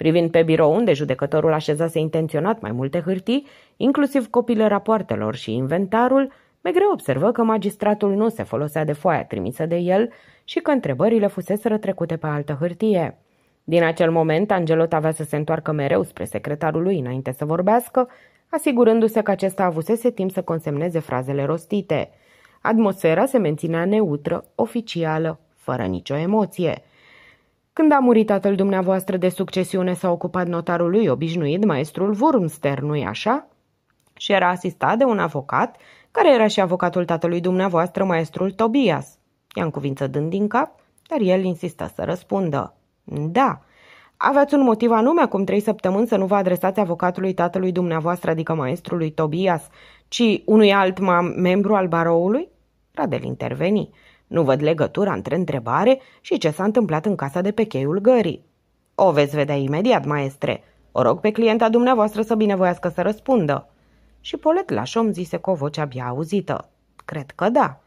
Privind pe birou unde judecătorul așezase intenționat mai multe hârtii, inclusiv copile rapoartelor și inventarul, Megre observă că magistratul nu se folosea de foaia trimisă de el și că întrebările fusese trecute pe altă hârtie. Din acel moment, Angelot avea să se întoarcă mereu spre secretarul lui înainte să vorbească, asigurându-se că acesta avusese timp să consemneze frazele rostite. Atmosfera se menținea neutră, oficială, fără nicio emoție – când a murit tatăl dumneavoastră de succesiune s-a ocupat notarul lui obișnuit, maestrul Wurmster, nu-i așa? Și era asistat de un avocat, care era și avocatul tatălui dumneavoastră, maestrul Tobias. I-a încuvință dând din cap, dar el insistă să răspundă. Da, aveați un motiv anume acum trei săptămâni să nu vă adresați avocatului tatălui dumneavoastră, adică maestrului Tobias, ci unui alt membru al baroului? Radel interveni. Nu văd legătura între întrebare și ce s-a întâmplat în casa de pe cheiul gării. O veți vedea imediat, maestre. O rog pe clienta dumneavoastră să binevoiască să răspundă. Și Polet Lașom zise cu o voce abia auzită. Cred că da.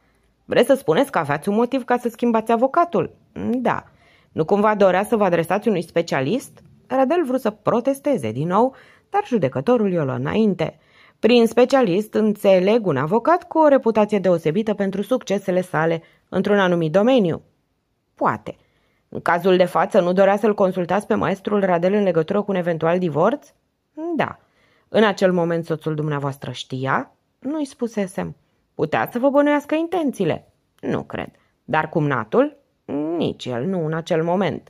Vreți să spuneți că aveați un motiv ca să schimbați avocatul? Da. Nu cumva dorea să vă adresați unui specialist? Radel vrut să protesteze din nou, dar judecătorul i-o lua înainte. Prin specialist înțeleg un avocat cu o reputație deosebită pentru succesele sale într-un anumit domeniu? Poate. În cazul de față, nu dorea să-l consultați pe maestrul Radel în legătură cu un eventual divorț? Da. În acel moment soțul dumneavoastră știa? Nu-i spusesem. Putea să vă bănuiască intențiile? Nu cred. Dar cumnatul? Nici el, nu în acel moment.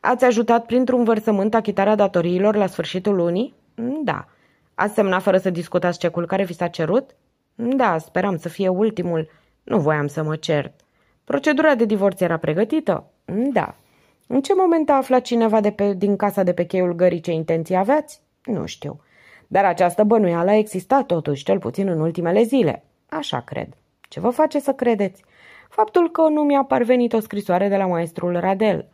Ați ajutat printr-un vărsământ achitarea datoriilor la sfârșitul lunii? Da. Ați semnat fără să discutați cecul care vi s-a cerut? Da, speram să fie ultimul. Nu voiam să mă cert. Procedura de divorț era pregătită? Mm, da. În ce moment a aflat cineva de pe, din casa de pe cheiul gării ce intenții aveați? Nu știu. Dar această bănuială a existat totuși, cel puțin în ultimele zile. Așa cred. Ce vă face să credeți? Faptul că nu mi-a parvenit o scrisoare de la maestrul Radel.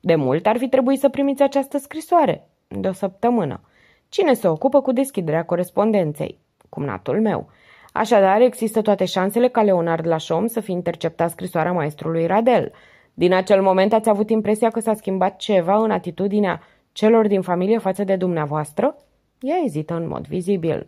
De mult ar fi trebuit să primiți această scrisoare. De o săptămână. Cine se ocupă cu deschiderea corespondenței? Cumnatul meu. Așadar, există toate șansele ca Leonard Lașom să fi interceptat scrisoarea maestrului Radel. Din acel moment ați avut impresia că s-a schimbat ceva în atitudinea celor din familie față de dumneavoastră? Ea ezită în mod vizibil.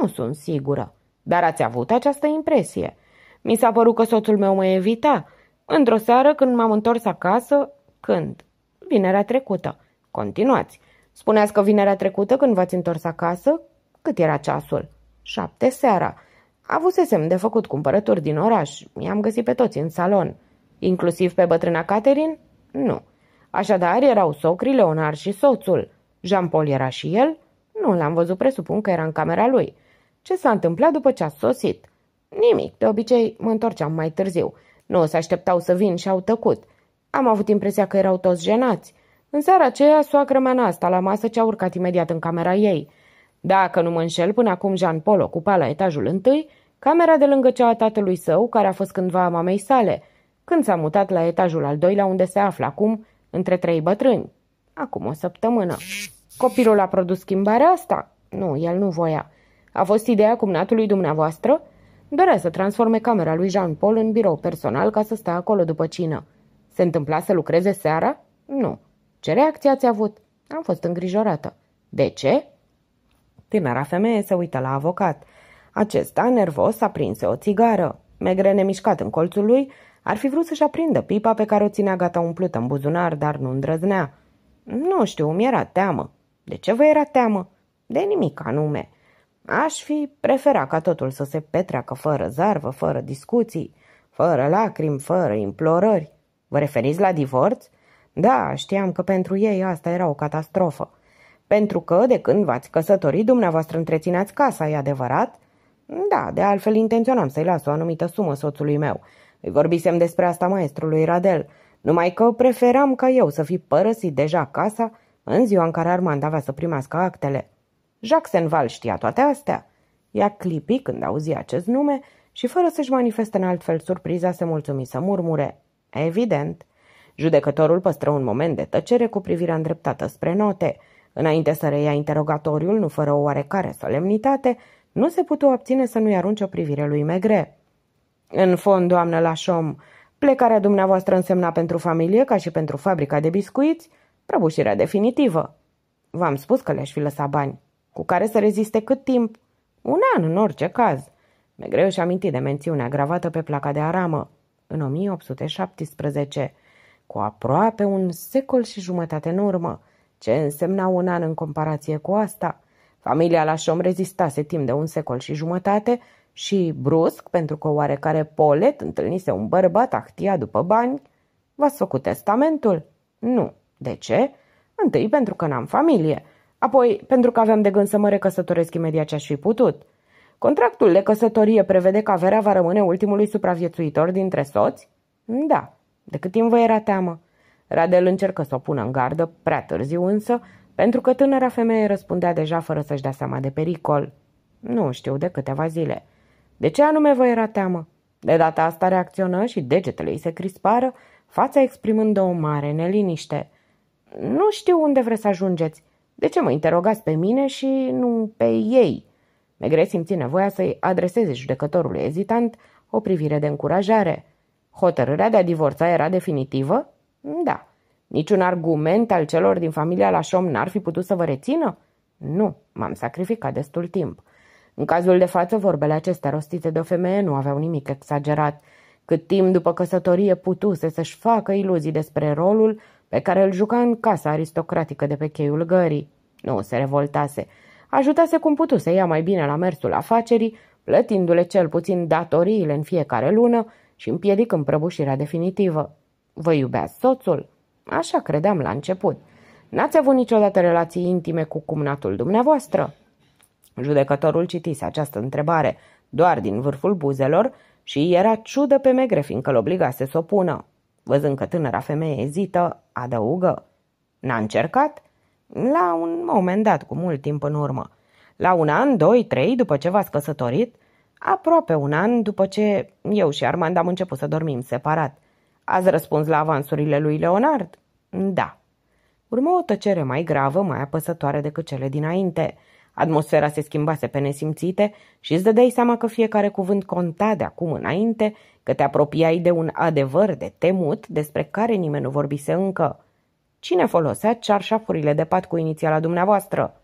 Nu sunt sigură. Dar ați avut această impresie. Mi s-a părut că soțul meu mă evita. Într-o seară, când m-am întors acasă, când? Vinerea trecută. Continuați. Spuneați că vinerea trecută, când v-ați întors acasă, cât era ceasul? șapte seara. Avusesem de făcut cumpărături din oraș, i-am găsit pe toți în salon. Inclusiv pe bătrâna Caterin? Nu. Așadar erau socri, Leonard și soțul. Jean-Paul era și el? Nu l-am văzut, presupun că era în camera lui. Ce s-a întâmplat după ce a sosit? Nimic, de obicei mă întorceam mai târziu. Nu se așteptau să vin și au tăcut. Am avut impresia că erau toți jenați. În seara aceea, soacră mea asta la masă ce a urcat imediat în camera ei – dacă nu mă înșel, până acum Jean Paul ocupa la etajul întâi camera de lângă cea a tatălui său, care a fost cândva a mamei sale, când s-a mutat la etajul al doilea, unde se află acum, între trei bătrâni. Acum o săptămână. Copilul a produs schimbarea asta? Nu, el nu voia. A fost ideea cumnatului dumneavoastră? Dorea să transforme camera lui Jean Paul în birou personal ca să stea acolo după cină. Se întâmpla să lucreze seara? Nu. Ce reacție ați avut? Am fost îngrijorată. De ce? Tânăra femeie se uită la avocat. Acesta, nervos, a prins o țigară. Megre nemișcat în colțul lui, ar fi vrut să-și aprindă pipa pe care o ținea gata umplută în buzunar, dar nu îndrăznea. Nu știu, mi era teamă. De ce vă era teamă? De nimic anume. Aș fi preferat ca totul să se petreacă fără zarvă, fără discuții, fără lacrimi, fără implorări. Vă referiți la divorț? Da, știam că pentru ei asta era o catastrofă. Pentru că, de când v-ați căsătorit, dumneavoastră întrețineați casa, e adevărat? Da, de altfel intenționam să-i las o anumită sumă soțului meu. Îi vorbisem despre asta maestrului Radel, numai că preferam ca eu să fi părăsit deja casa în ziua în care Armand avea să primească actele. Jacques Senval știa toate astea. Ea clipi când auzi acest nume și fără să-și manifeste în altfel surpriza, se mulțumi să murmure. Evident. Judecătorul păstră un moment de tăcere cu privirea îndreptată spre note – Înainte să reia interogatoriul, nu fără o oarecare solemnitate, nu se putu obține să nu-i arunce o privire lui Megre. În fond, doamnă Lașom, plecarea dumneavoastră însemna pentru familie ca și pentru fabrica de biscuiți prăbușirea definitivă. V-am spus că le-aș fi lăsat bani, cu care să reziste cât timp? Un an, în orice caz. Megre își aminti de mențiunea gravată pe placa de aramă, în 1817, cu aproape un secol și jumătate în urmă, ce însemna un an în comparație cu asta? Familia Lașom rezistase timp de un secol și jumătate și, brusc, pentru că oarecare polet întâlnise un bărbat actia după bani, v-ați făcut testamentul? Nu. De ce? Întâi pentru că n-am familie, apoi pentru că aveam de gând să mă recăsătoresc imediat ce aș fi putut. Contractul de căsătorie prevede că averea va rămâne ultimului supraviețuitor dintre soți? Da. De cât timp vă era teamă? Radel încercă să o pună în gardă, prea târziu însă, pentru că tânăra femeie răspundea deja fără să-și dea seama de pericol. Nu știu, de câteva zile. De ce anume vă era teamă? De data asta reacționă și degetele îi se crispară, fața exprimând o mare neliniște. Nu știu unde vreți să ajungeți. De ce mă interogați pe mine și nu pe ei?" Megre simți nevoia să-i adreseze judecătorului ezitant o privire de încurajare. Hotărârea de a divorța era definitivă? Da. Niciun argument al celor din familia la șom n-ar fi putut să vă rețină? Nu, m-am sacrificat destul timp. În cazul de față, vorbele acestea rostite de o femeie nu aveau nimic exagerat. Cât timp după căsătorie putuse să-și facă iluzii despre rolul pe care îl juca în casa aristocratică de pe cheiul gării. Nu se revoltase. Ajutase cum putu să ia mai bine la mersul afacerii, plătindu-le cel puțin datoriile în fiecare lună și împiedicând prăbușirea definitivă. Vă iubea soțul? Așa credeam la început. N-ați avut niciodată relații intime cu cumnatul dumneavoastră? Judecătorul citise această întrebare doar din vârful buzelor și era ciudă pe megre, fiindcă îl obligase să o pună. Văzând că tânăra femeie ezită, adăugă. N-a încercat? La un moment dat, cu mult timp în urmă. La un an, doi, trei, după ce v-ați căsătorit? Aproape un an după ce eu și Armand am început să dormim separat. Ați răspuns la avansurile lui Leonard? Da. Urmă o tăcere mai gravă, mai apăsătoare decât cele dinainte. Atmosfera se schimbase pe nesimțite și îți dădeai seama că fiecare cuvânt conta de acum înainte, că te apropiai de un adevăr de temut despre care nimeni nu vorbise încă. Cine folosea cearșafurile de pat cu inițiala dumneavoastră?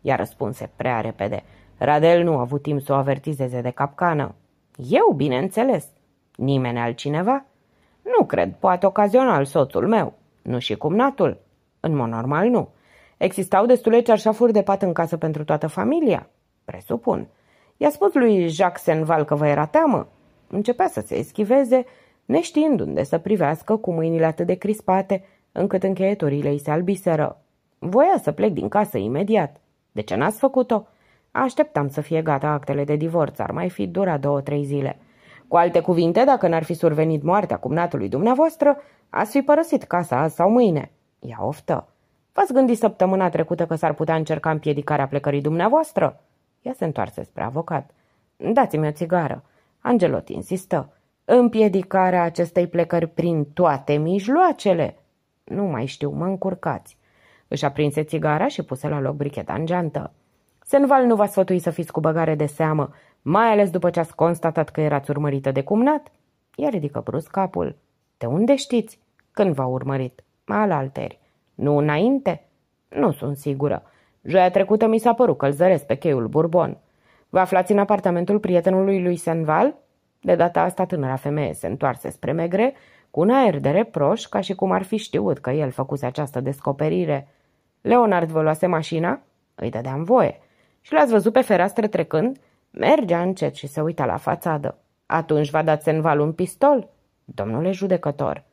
Ea răspunse prea repede. Radel nu a avut timp să o avertizeze de capcană. Eu, bineînțeles. Nimeni altcineva? Nu cred, poate ocazional soțul meu. Nu și cumnatul. În mod normal nu. Existau destule cearșafuri de pat în casă pentru toată familia? Presupun. I-a spus lui Jacques Senval că vă era teamă. Începea să se eschiveze, neștiind unde să privească cu mâinile atât de crispate, încât încheieturile îi se albiseră. Voia să plec din casă imediat. De ce n-ați făcut-o? Așteptam să fie gata actele de divorț, ar mai fi durat două-trei zile. Cu alte cuvinte, dacă n-ar fi survenit moartea cumnatului dumneavoastră, ați fi părăsit casa azi sau mâine. Ia oftă. V-ați gândit săptămâna trecută că s-ar putea încerca împiedicarea plecării dumneavoastră? Ea se întoarse spre avocat. Dați-mi o țigară. Angelot insistă. Împiedicarea acestei plecări prin toate mijloacele. Nu mai știu, mă încurcați. Își aprinse țigara și puse la loc bricheta în geantă. Senval nu va sfătui să fiți cu băgare de seamă, mai ales după ce ați constatat că erați urmărită de cumnat? Ea ridică brusc capul. De unde știți? Când v-a urmărit? Al alteri. Nu înainte? Nu sunt sigură. Joia trecută mi s-a părut că îl zăresc pe cheiul Bourbon. Vă aflați în apartamentul prietenului lui Senval? De data asta tânăra femeie se întoarse spre Megre cu un aer de reproș, ca și cum ar fi știut că el făcuse această descoperire. Leonard vă luase mașina? Îi dădeam voie. Și l-ați văzut pe fereastră trecând? Mergea încet și se uita la fațadă. Atunci va în val un pistol? Domnule judecător.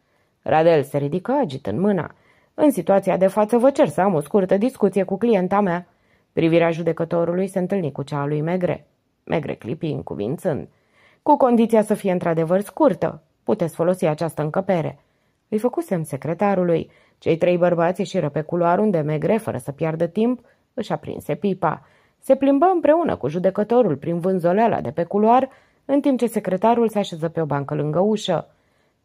Radel se ridică în mâna. În situația de față vă cer să am o scurtă discuție cu clienta mea. Privirea judecătorului se întâlni cu cea a lui Megre. Megre clipi încuvințând. Cu condiția să fie într-adevăr scurtă, puteți folosi această încăpere. Îi făcusem secretarului. Cei trei bărbați ieșiră pe culoar unde Megre, fără să piardă timp, își aprinse pipa. Se plimbă împreună cu judecătorul prin vânzoleala de pe culoar, în timp ce secretarul se așeză pe o bancă lângă ușă.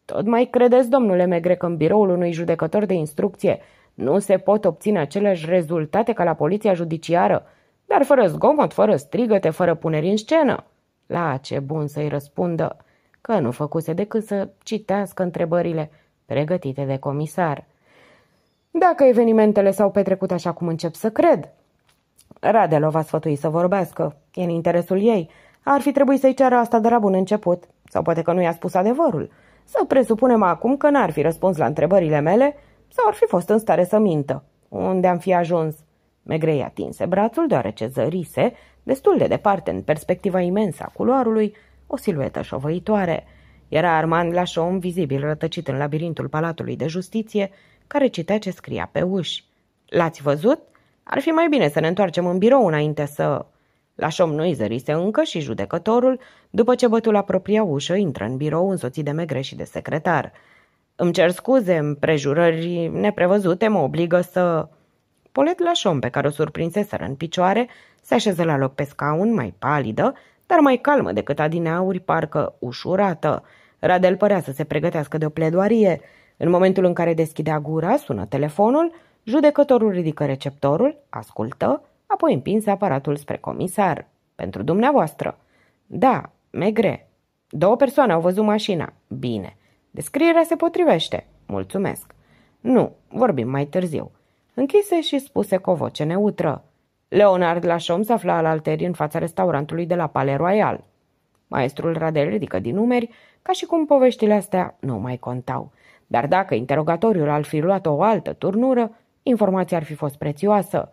Tot mai credeți, domnule Megre, că în biroul unui judecător de instrucție nu se pot obține aceleași rezultate ca la poliția judiciară, dar fără zgomot, fără strigăte, fără puneri în scenă? La ce bun să-i răspundă, că nu făcuse decât să citească întrebările pregătite de comisar. Dacă evenimentele s-au petrecut așa cum încep să cred, Radelov a sfătuit să vorbească. E în interesul ei. Ar fi trebuit să-i ceară asta de la bun început. Sau poate că nu i-a spus adevărul. Să presupunem acum că n-ar fi răspuns la întrebările mele sau ar fi fost în stare să mintă. Unde am fi ajuns? Megrei atinse brațul, deoarece zărise, destul de departe în perspectiva imensă a culoarului, o siluetă șovăitoare. Era Armand Lașom, vizibil rătăcit în labirintul Palatului de Justiție, care citea ce scria pe uși. L-ați văzut?" Ar fi mai bine să ne întoarcem în birou înainte să... La nu zărise încă și judecătorul, după ce bătul la propria ușă, intră în birou însoțit de megre și de secretar. Îmi cer scuze, împrejurări neprevăzute mă obligă să... Polet la șom pe care o surprinseseră în picioare, se așeză la loc pe scaun, mai palidă, dar mai calmă decât adineauri, parcă ușurată. Radel părea să se pregătească de o pledoarie. În momentul în care deschidea gura, sună telefonul Judecătorul ridică receptorul, ascultă, apoi împinse aparatul spre comisar. Pentru dumneavoastră. Da, megre. Două persoane au văzut mașina. Bine. Descrierea se potrivește. Mulțumesc. Nu, vorbim mai târziu. Închise și spuse cu o voce neutră. Leonard Lachom se afla al alterii în fața restaurantului de la Pale Royal. Maestrul Radel ridică din numeri, ca și cum poveștile astea nu mai contau. Dar dacă interogatoriul ar fi luat o altă turnură, Informația ar fi fost prețioasă.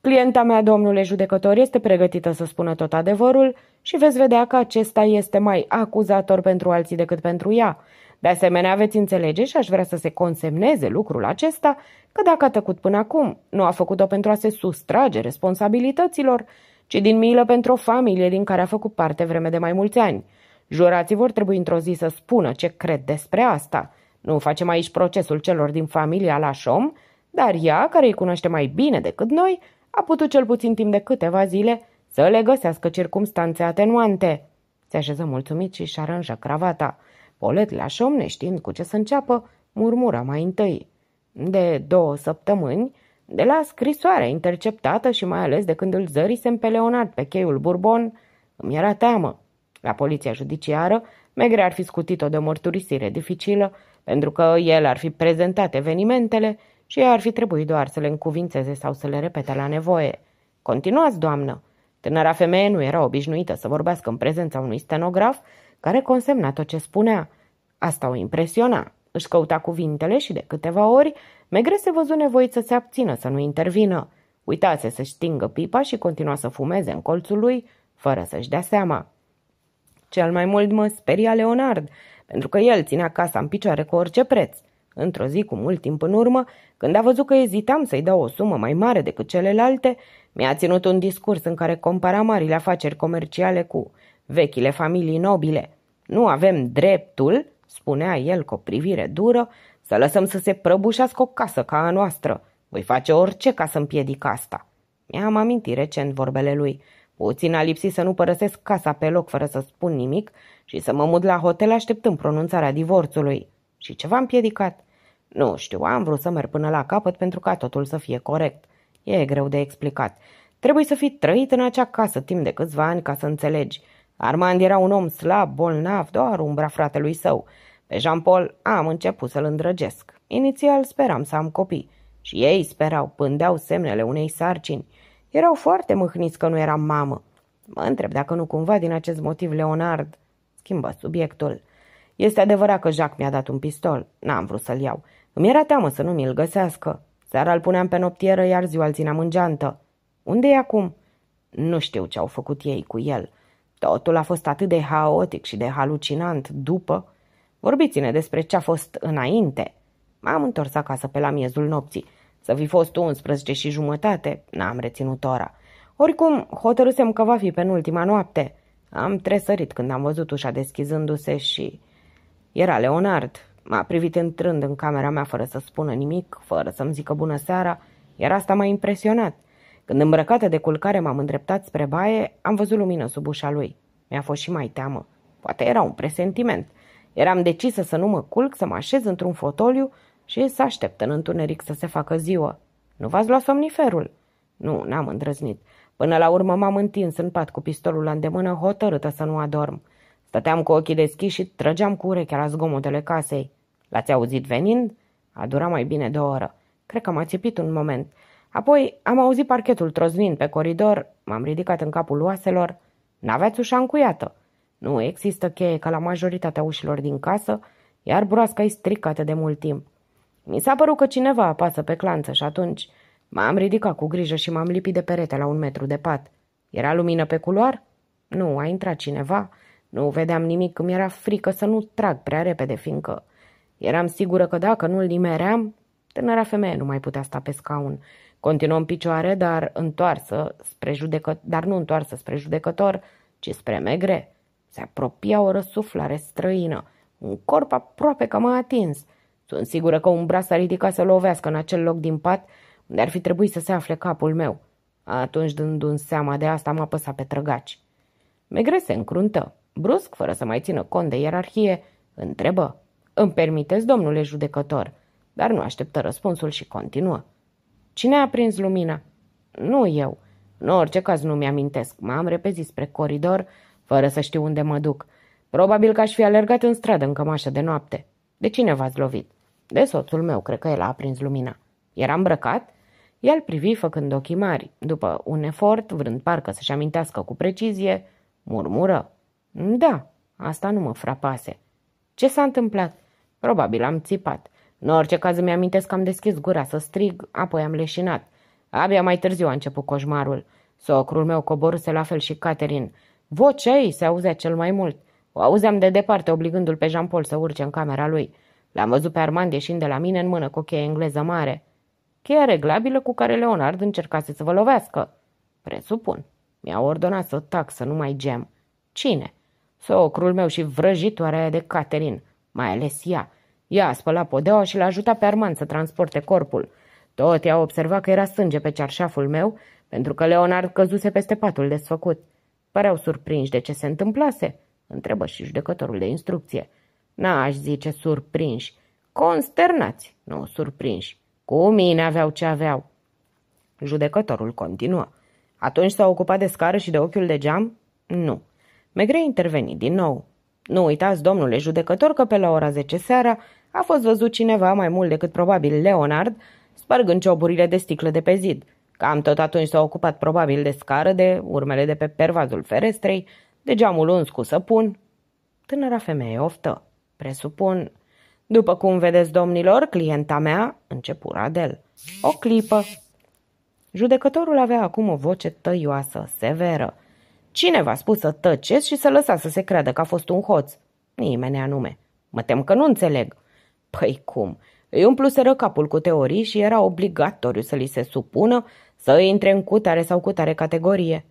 Clienta mea, domnule judecător, este pregătită să spună tot adevărul și veți vedea că acesta este mai acuzator pentru alții decât pentru ea. De asemenea, veți înțelege și aș vrea să se consemneze lucrul acesta că dacă a tăcut până acum, nu a făcut-o pentru a se sustrage responsabilităților, ci din milă pentru o familie din care a făcut parte vreme de mai mulți ani. Jurații vor trebui într-o zi să spună ce cred despre asta. Nu facem aici procesul celor din familia la șom, dar ea, care îi cunoaște mai bine decât noi, a putut cel puțin timp de câteva zile să le găsească circumstanțe atenuante. Se așeză mulțumit și își aranja cravata. Polet la șom, neștiind cu ce să înceapă, murmură mai întâi. De două săptămâni, de la scrisoarea interceptată și mai ales de când îl zărisem pe Leonard pe cheiul Bourbon, îmi era teamă. La poliția judiciară, Megre ar fi scutit-o de o mărturisire dificilă, pentru că el ar fi prezentat evenimentele și ei ar fi trebuit doar să le încuvințeze sau să le repete la nevoie. Continuați, doamnă! Tânăra femeie nu era obișnuită să vorbească în prezența unui stenograf care consemna tot ce spunea. Asta o impresiona. Își căuta cuvintele și de câteva ori Megre se văzu nevoit să se abțină să nu intervină. Uitase să-și stingă pipa și continua să fumeze în colțul lui, fără să-și dea seama. Cel mai mult mă speria Leonard, pentru că el ținea casa în picioare cu orice preț. Într-o zi cu mult timp în urmă, când a văzut că ezitam să-i dau o sumă mai mare decât celelalte, mi-a ținut un discurs în care compara marile afaceri comerciale cu vechile familii nobile. Nu avem dreptul, spunea el cu o privire dură, să lăsăm să se prăbușească o casă ca a noastră. Voi face orice ca să împiedic asta. Mi-am amintit recent vorbele lui. Puțin a lipsit să nu părăsesc casa pe loc fără să spun nimic și să mă mut la hotel așteptând pronunțarea divorțului. Și ce v-am împiedicat? Nu știu, am vrut să merg până la capăt pentru ca totul să fie corect. E greu de explicat. Trebuie să fi trăit în acea casă timp de câțiva ani ca să înțelegi. Armand era un om slab, bolnav, doar umbra fratelui său. Pe Jean-Paul am început să-l îndrăgesc. Inițial speram să am copii. Și ei sperau, pândeau semnele unei sarcini. Erau foarte mâhniți că nu eram mamă. Mă întreb dacă nu cumva din acest motiv Leonard schimbă subiectul. Este adevărat că Jacques mi-a dat un pistol. N-am vrut să-l iau. Îmi era teamă să nu mi-l găsească. Seara îl puneam pe noptieră, iar ziua îl țineam în geantă. Unde e acum? Nu știu ce au făcut ei cu el. Totul a fost atât de haotic și de halucinant după. Vorbiți-ne despre ce a fost înainte. M-am întors acasă pe la miezul nopții. Să fi fost 11 și jumătate, n-am reținut ora. Oricum, hotărâsem că va fi penultima noapte. Am tresărit când am văzut ușa deschizându-se și... Era Leonard, M-a privit intrând în camera mea fără să spună nimic, fără să-mi zică bună seara, iar asta m-a impresionat. Când îmbrăcată de culcare m-am îndreptat spre baie, am văzut lumină sub ușa lui. Mi-a fost și mai teamă. Poate era un presentiment. Eram decisă să nu mă culc, să mă așez într-un fotoliu și să aștept în întuneric să se facă ziua. Nu v-ați luat somniferul? Nu, n-am îndrăznit. Până la urmă m-am întins în pat cu pistolul la îndemână, hotărâtă să nu adorm. Stăteam cu ochii deschiși și trăgeam cu urechea la zgomotele casei. L-ați auzit venind? A durat mai bine de o oră. Cred că m-a țipit un moment. Apoi am auzit parchetul troznind pe coridor, m-am ridicat în capul oaselor. N-aveați ușa încuiată. Nu există cheie ca la majoritatea ușilor din casă, iar broasca e stricată de mult timp. Mi s-a părut că cineva apasă pe clanță și atunci m-am ridicat cu grijă și m-am lipit de perete la un metru de pat. Era lumină pe culoar? Nu, a intrat cineva. Nu vedeam nimic, Mi era frică să nu trag prea repede, fiindcă Eram sigură că dacă nu-l nimeream, tânăra femeie nu mai putea sta pe scaun. Continuăm picioare, dar, întoarsă spre judecă... dar nu întoarsă spre judecător, ci spre megre. Se apropia o răsuflare străină, un corp aproape că m-a atins. Sunt sigură că un braț s-a ridicat să lovească în acel loc din pat, unde ar fi trebuit să se afle capul meu. Atunci, dându-mi seama de asta, m-a păsat pe trăgaci. Megre se încruntă. Brusc, fără să mai țină cont de ierarhie, întrebă. Îmi permiteți, domnule judecător, dar nu așteptă răspunsul și continuă. Cine a prins lumina? Nu eu. În orice caz nu mi-amintesc. M-am repezit spre coridor, fără să știu unde mă duc. Probabil că aș fi alergat în stradă în cămașă de noapte. De cine v-ați lovit? De soțul meu, cred că el a aprins lumina. Era îmbrăcat? El privi făcând ochii mari. După un efort, vrând parcă să-și amintească cu precizie, murmură. Da, asta nu mă frapase. Ce s-a întâmplat? Probabil am țipat. În orice caz îmi amintesc că am deschis gura să strig, apoi am leșinat. Abia mai târziu a început coșmarul. Socrul meu coboruse la fel și Caterin. Vocei se auzea cel mai mult. O auzeam de departe, obligându-l pe Jean-Paul să urce în camera lui. L-am văzut pe Armand ieșind de la mine în mână cu o cheie engleză mare. Cheia reglabilă cu care Leonard încercase să vă lovească. Presupun. Mi-a ordonat să tac, să nu mai gem. Cine? Socrul meu și vrăjitoarea de Caterin mai ales ea. Ea a spălat podeaua și l-a ajutat pe Armand să transporte corpul. Tot ea observat că era sânge pe cearșaful meu, pentru că Leonard căzuse peste patul desfăcut. Păreau surprinși de ce se întâmplase, întrebă și judecătorul de instrucție. N-aș zice surprinși, consternați, nu surprinși. Cu mine aveau ce aveau. Judecătorul continuă. Atunci s-a ocupat de scară și de ochiul de geam? Nu. Megre interveni din nou. Nu uitați, domnule judecător, că pe la ora 10 seara a fost văzut cineva, mai mult decât probabil Leonard, spărgând cioburile de sticlă de pe zid. Cam tot atunci s-a ocupat probabil de scară, de urmele de pe pervazul ferestrei, de geamul uns cu săpun. Tânăra femeie oftă. Presupun... După cum vedeți, domnilor, clienta mea, începu Radel. O clipă. Judecătorul avea acum o voce tăioasă, severă. Cine v-a spus să tăceți și să lăsați să se creadă că a fost un hoț? Nimeni anume. Mă tem că nu înțeleg. Păi cum? Îi umpluseră capul cu teorii și era obligatoriu să li se supună să intre în cutare sau cutare categorie.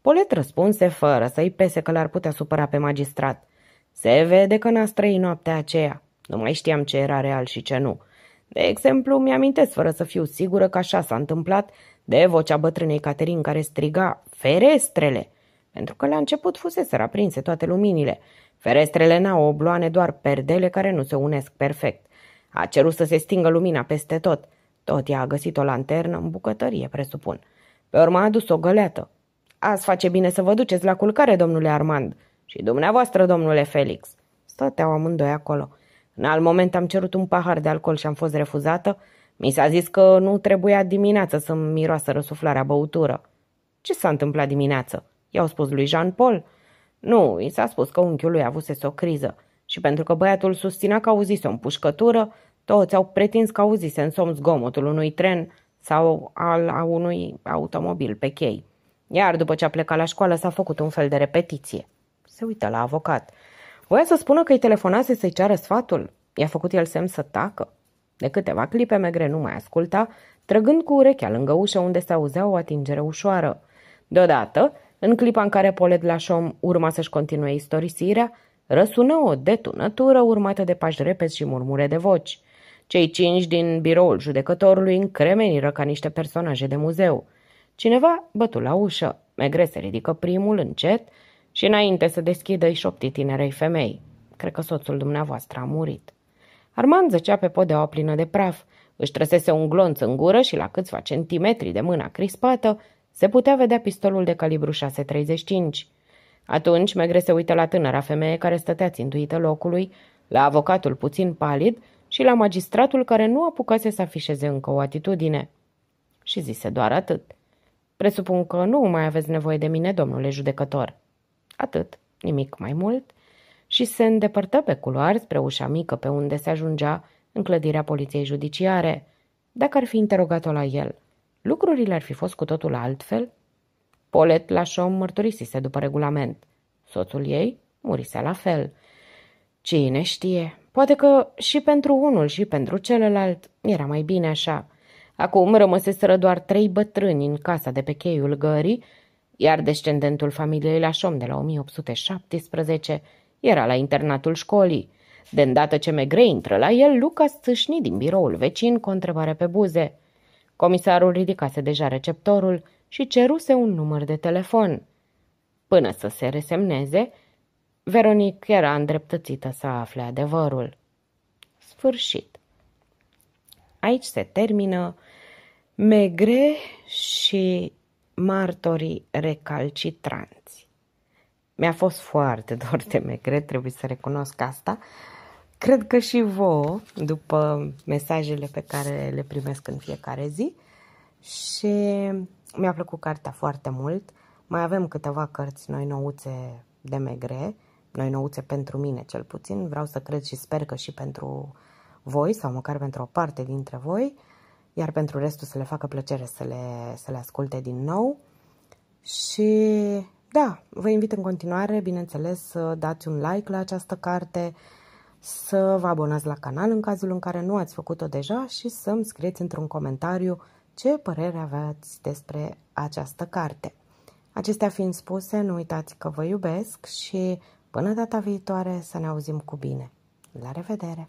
Polet răspunse fără să-i pese că l-ar putea supăra pe magistrat. Se vede că n-a străit noaptea aceea. Nu mai știam ce era real și ce nu. De exemplu, mi-amintesc fără să fiu sigură că așa s-a întâmplat de vocea bătrânei Caterin care striga Ferestrele! pentru că la început fusese aprinse toate luminile. Ferestrele n-au obloane, doar perdele care nu se unesc perfect. A cerut să se stingă lumina peste tot. Tot ea a găsit o lanternă în bucătărie, presupun. Pe urmă a adus o găleată. Azi face bine să vă duceți la culcare, domnule Armand. Și dumneavoastră, domnule Felix. Stăteau amândoi acolo. În alt moment am cerut un pahar de alcool și am fost refuzată. Mi s-a zis că nu trebuia dimineață să-mi miroasă răsuflarea băutură. Ce s-a întâmplat dimineață? I-au spus lui Jean Paul? Nu, i s-a spus că unchiul lui avusese o criză și pentru că băiatul susținea că auzise o împușcătură, toți au pretins că auzise în somn zgomotul unui tren sau al a unui automobil pe chei. Iar după ce a plecat la școală s-a făcut un fel de repetiție. Se uită la avocat. Voia să spună că îi telefonase să-i ceară sfatul. I-a făcut el semn să tacă. De câteva clipe Megre nu mai asculta, trăgând cu urechea lângă ușă unde se auzea o atingere ușoară. Deodată, în clipa în care Polet Lașom urma să-și continue istorisirea, răsună o detunătură urmată de pași repezi și murmure de voci. Cei cinci din biroul judecătorului încremeniră ca niște personaje de muzeu. Cineva bătu la ușă. Megre se ridică primul, încet, și înainte să deschidă îi șopti tinerei femei. Cred că soțul dumneavoastră a murit. Armand zăcea pe podeaua plină de praf. Își trăsese un glonț în gură și la câțiva centimetri de mâna crispată se putea vedea pistolul de calibru 635. Atunci, Megre se uită la tânăra femeie care stătea țintuită locului, la avocatul puțin palid și la magistratul care nu apucase să afișeze încă o atitudine. Și zise doar atât. Presupun că nu mai aveți nevoie de mine, domnule judecător. Atât, nimic mai mult. Și se îndepărtă pe culoar spre ușa mică pe unde se ajungea în clădirea poliției judiciare, dacă ar fi interogat-o la el – Lucrurile ar fi fost cu totul altfel? Polet la șom mărturisise după regulament. Soțul ei murise la fel. Cine știe? Poate că și pentru unul și pentru celălalt era mai bine așa. Acum rămăseseră doar trei bătrâni în casa de pe cheiul gării, iar descendentul familiei Lașom de la 1817 era la internatul școlii. De îndată ce Megre intră la el, Luca stâșni din biroul vecin cu o întrebare pe buze. Comisarul ridicase deja receptorul și ceruse un număr de telefon. Până să se resemneze, Veronic era îndreptățită să afle adevărul. Sfârșit. Aici se termină Megre și martorii recalcitranți. Mi-a fost foarte dor de Megre, trebuie să recunosc asta, Cred că și vouă, după mesajele pe care le primesc în fiecare zi. Și mi-a plăcut cartea foarte mult. Mai avem câteva cărți noi nouțe de megre, noi nouțe pentru mine cel puțin. Vreau să cred și sper că și pentru voi, sau măcar pentru o parte dintre voi, iar pentru restul să le facă plăcere să le, să le asculte din nou. Și da, vă invit în continuare, bineînțeles, să dați un like la această carte, să vă abonați la canal în cazul în care nu ați făcut-o deja și să-mi scrieți într-un comentariu ce părere aveți despre această carte. Acestea fiind spuse, nu uitați că vă iubesc și până data viitoare să ne auzim cu bine. La revedere!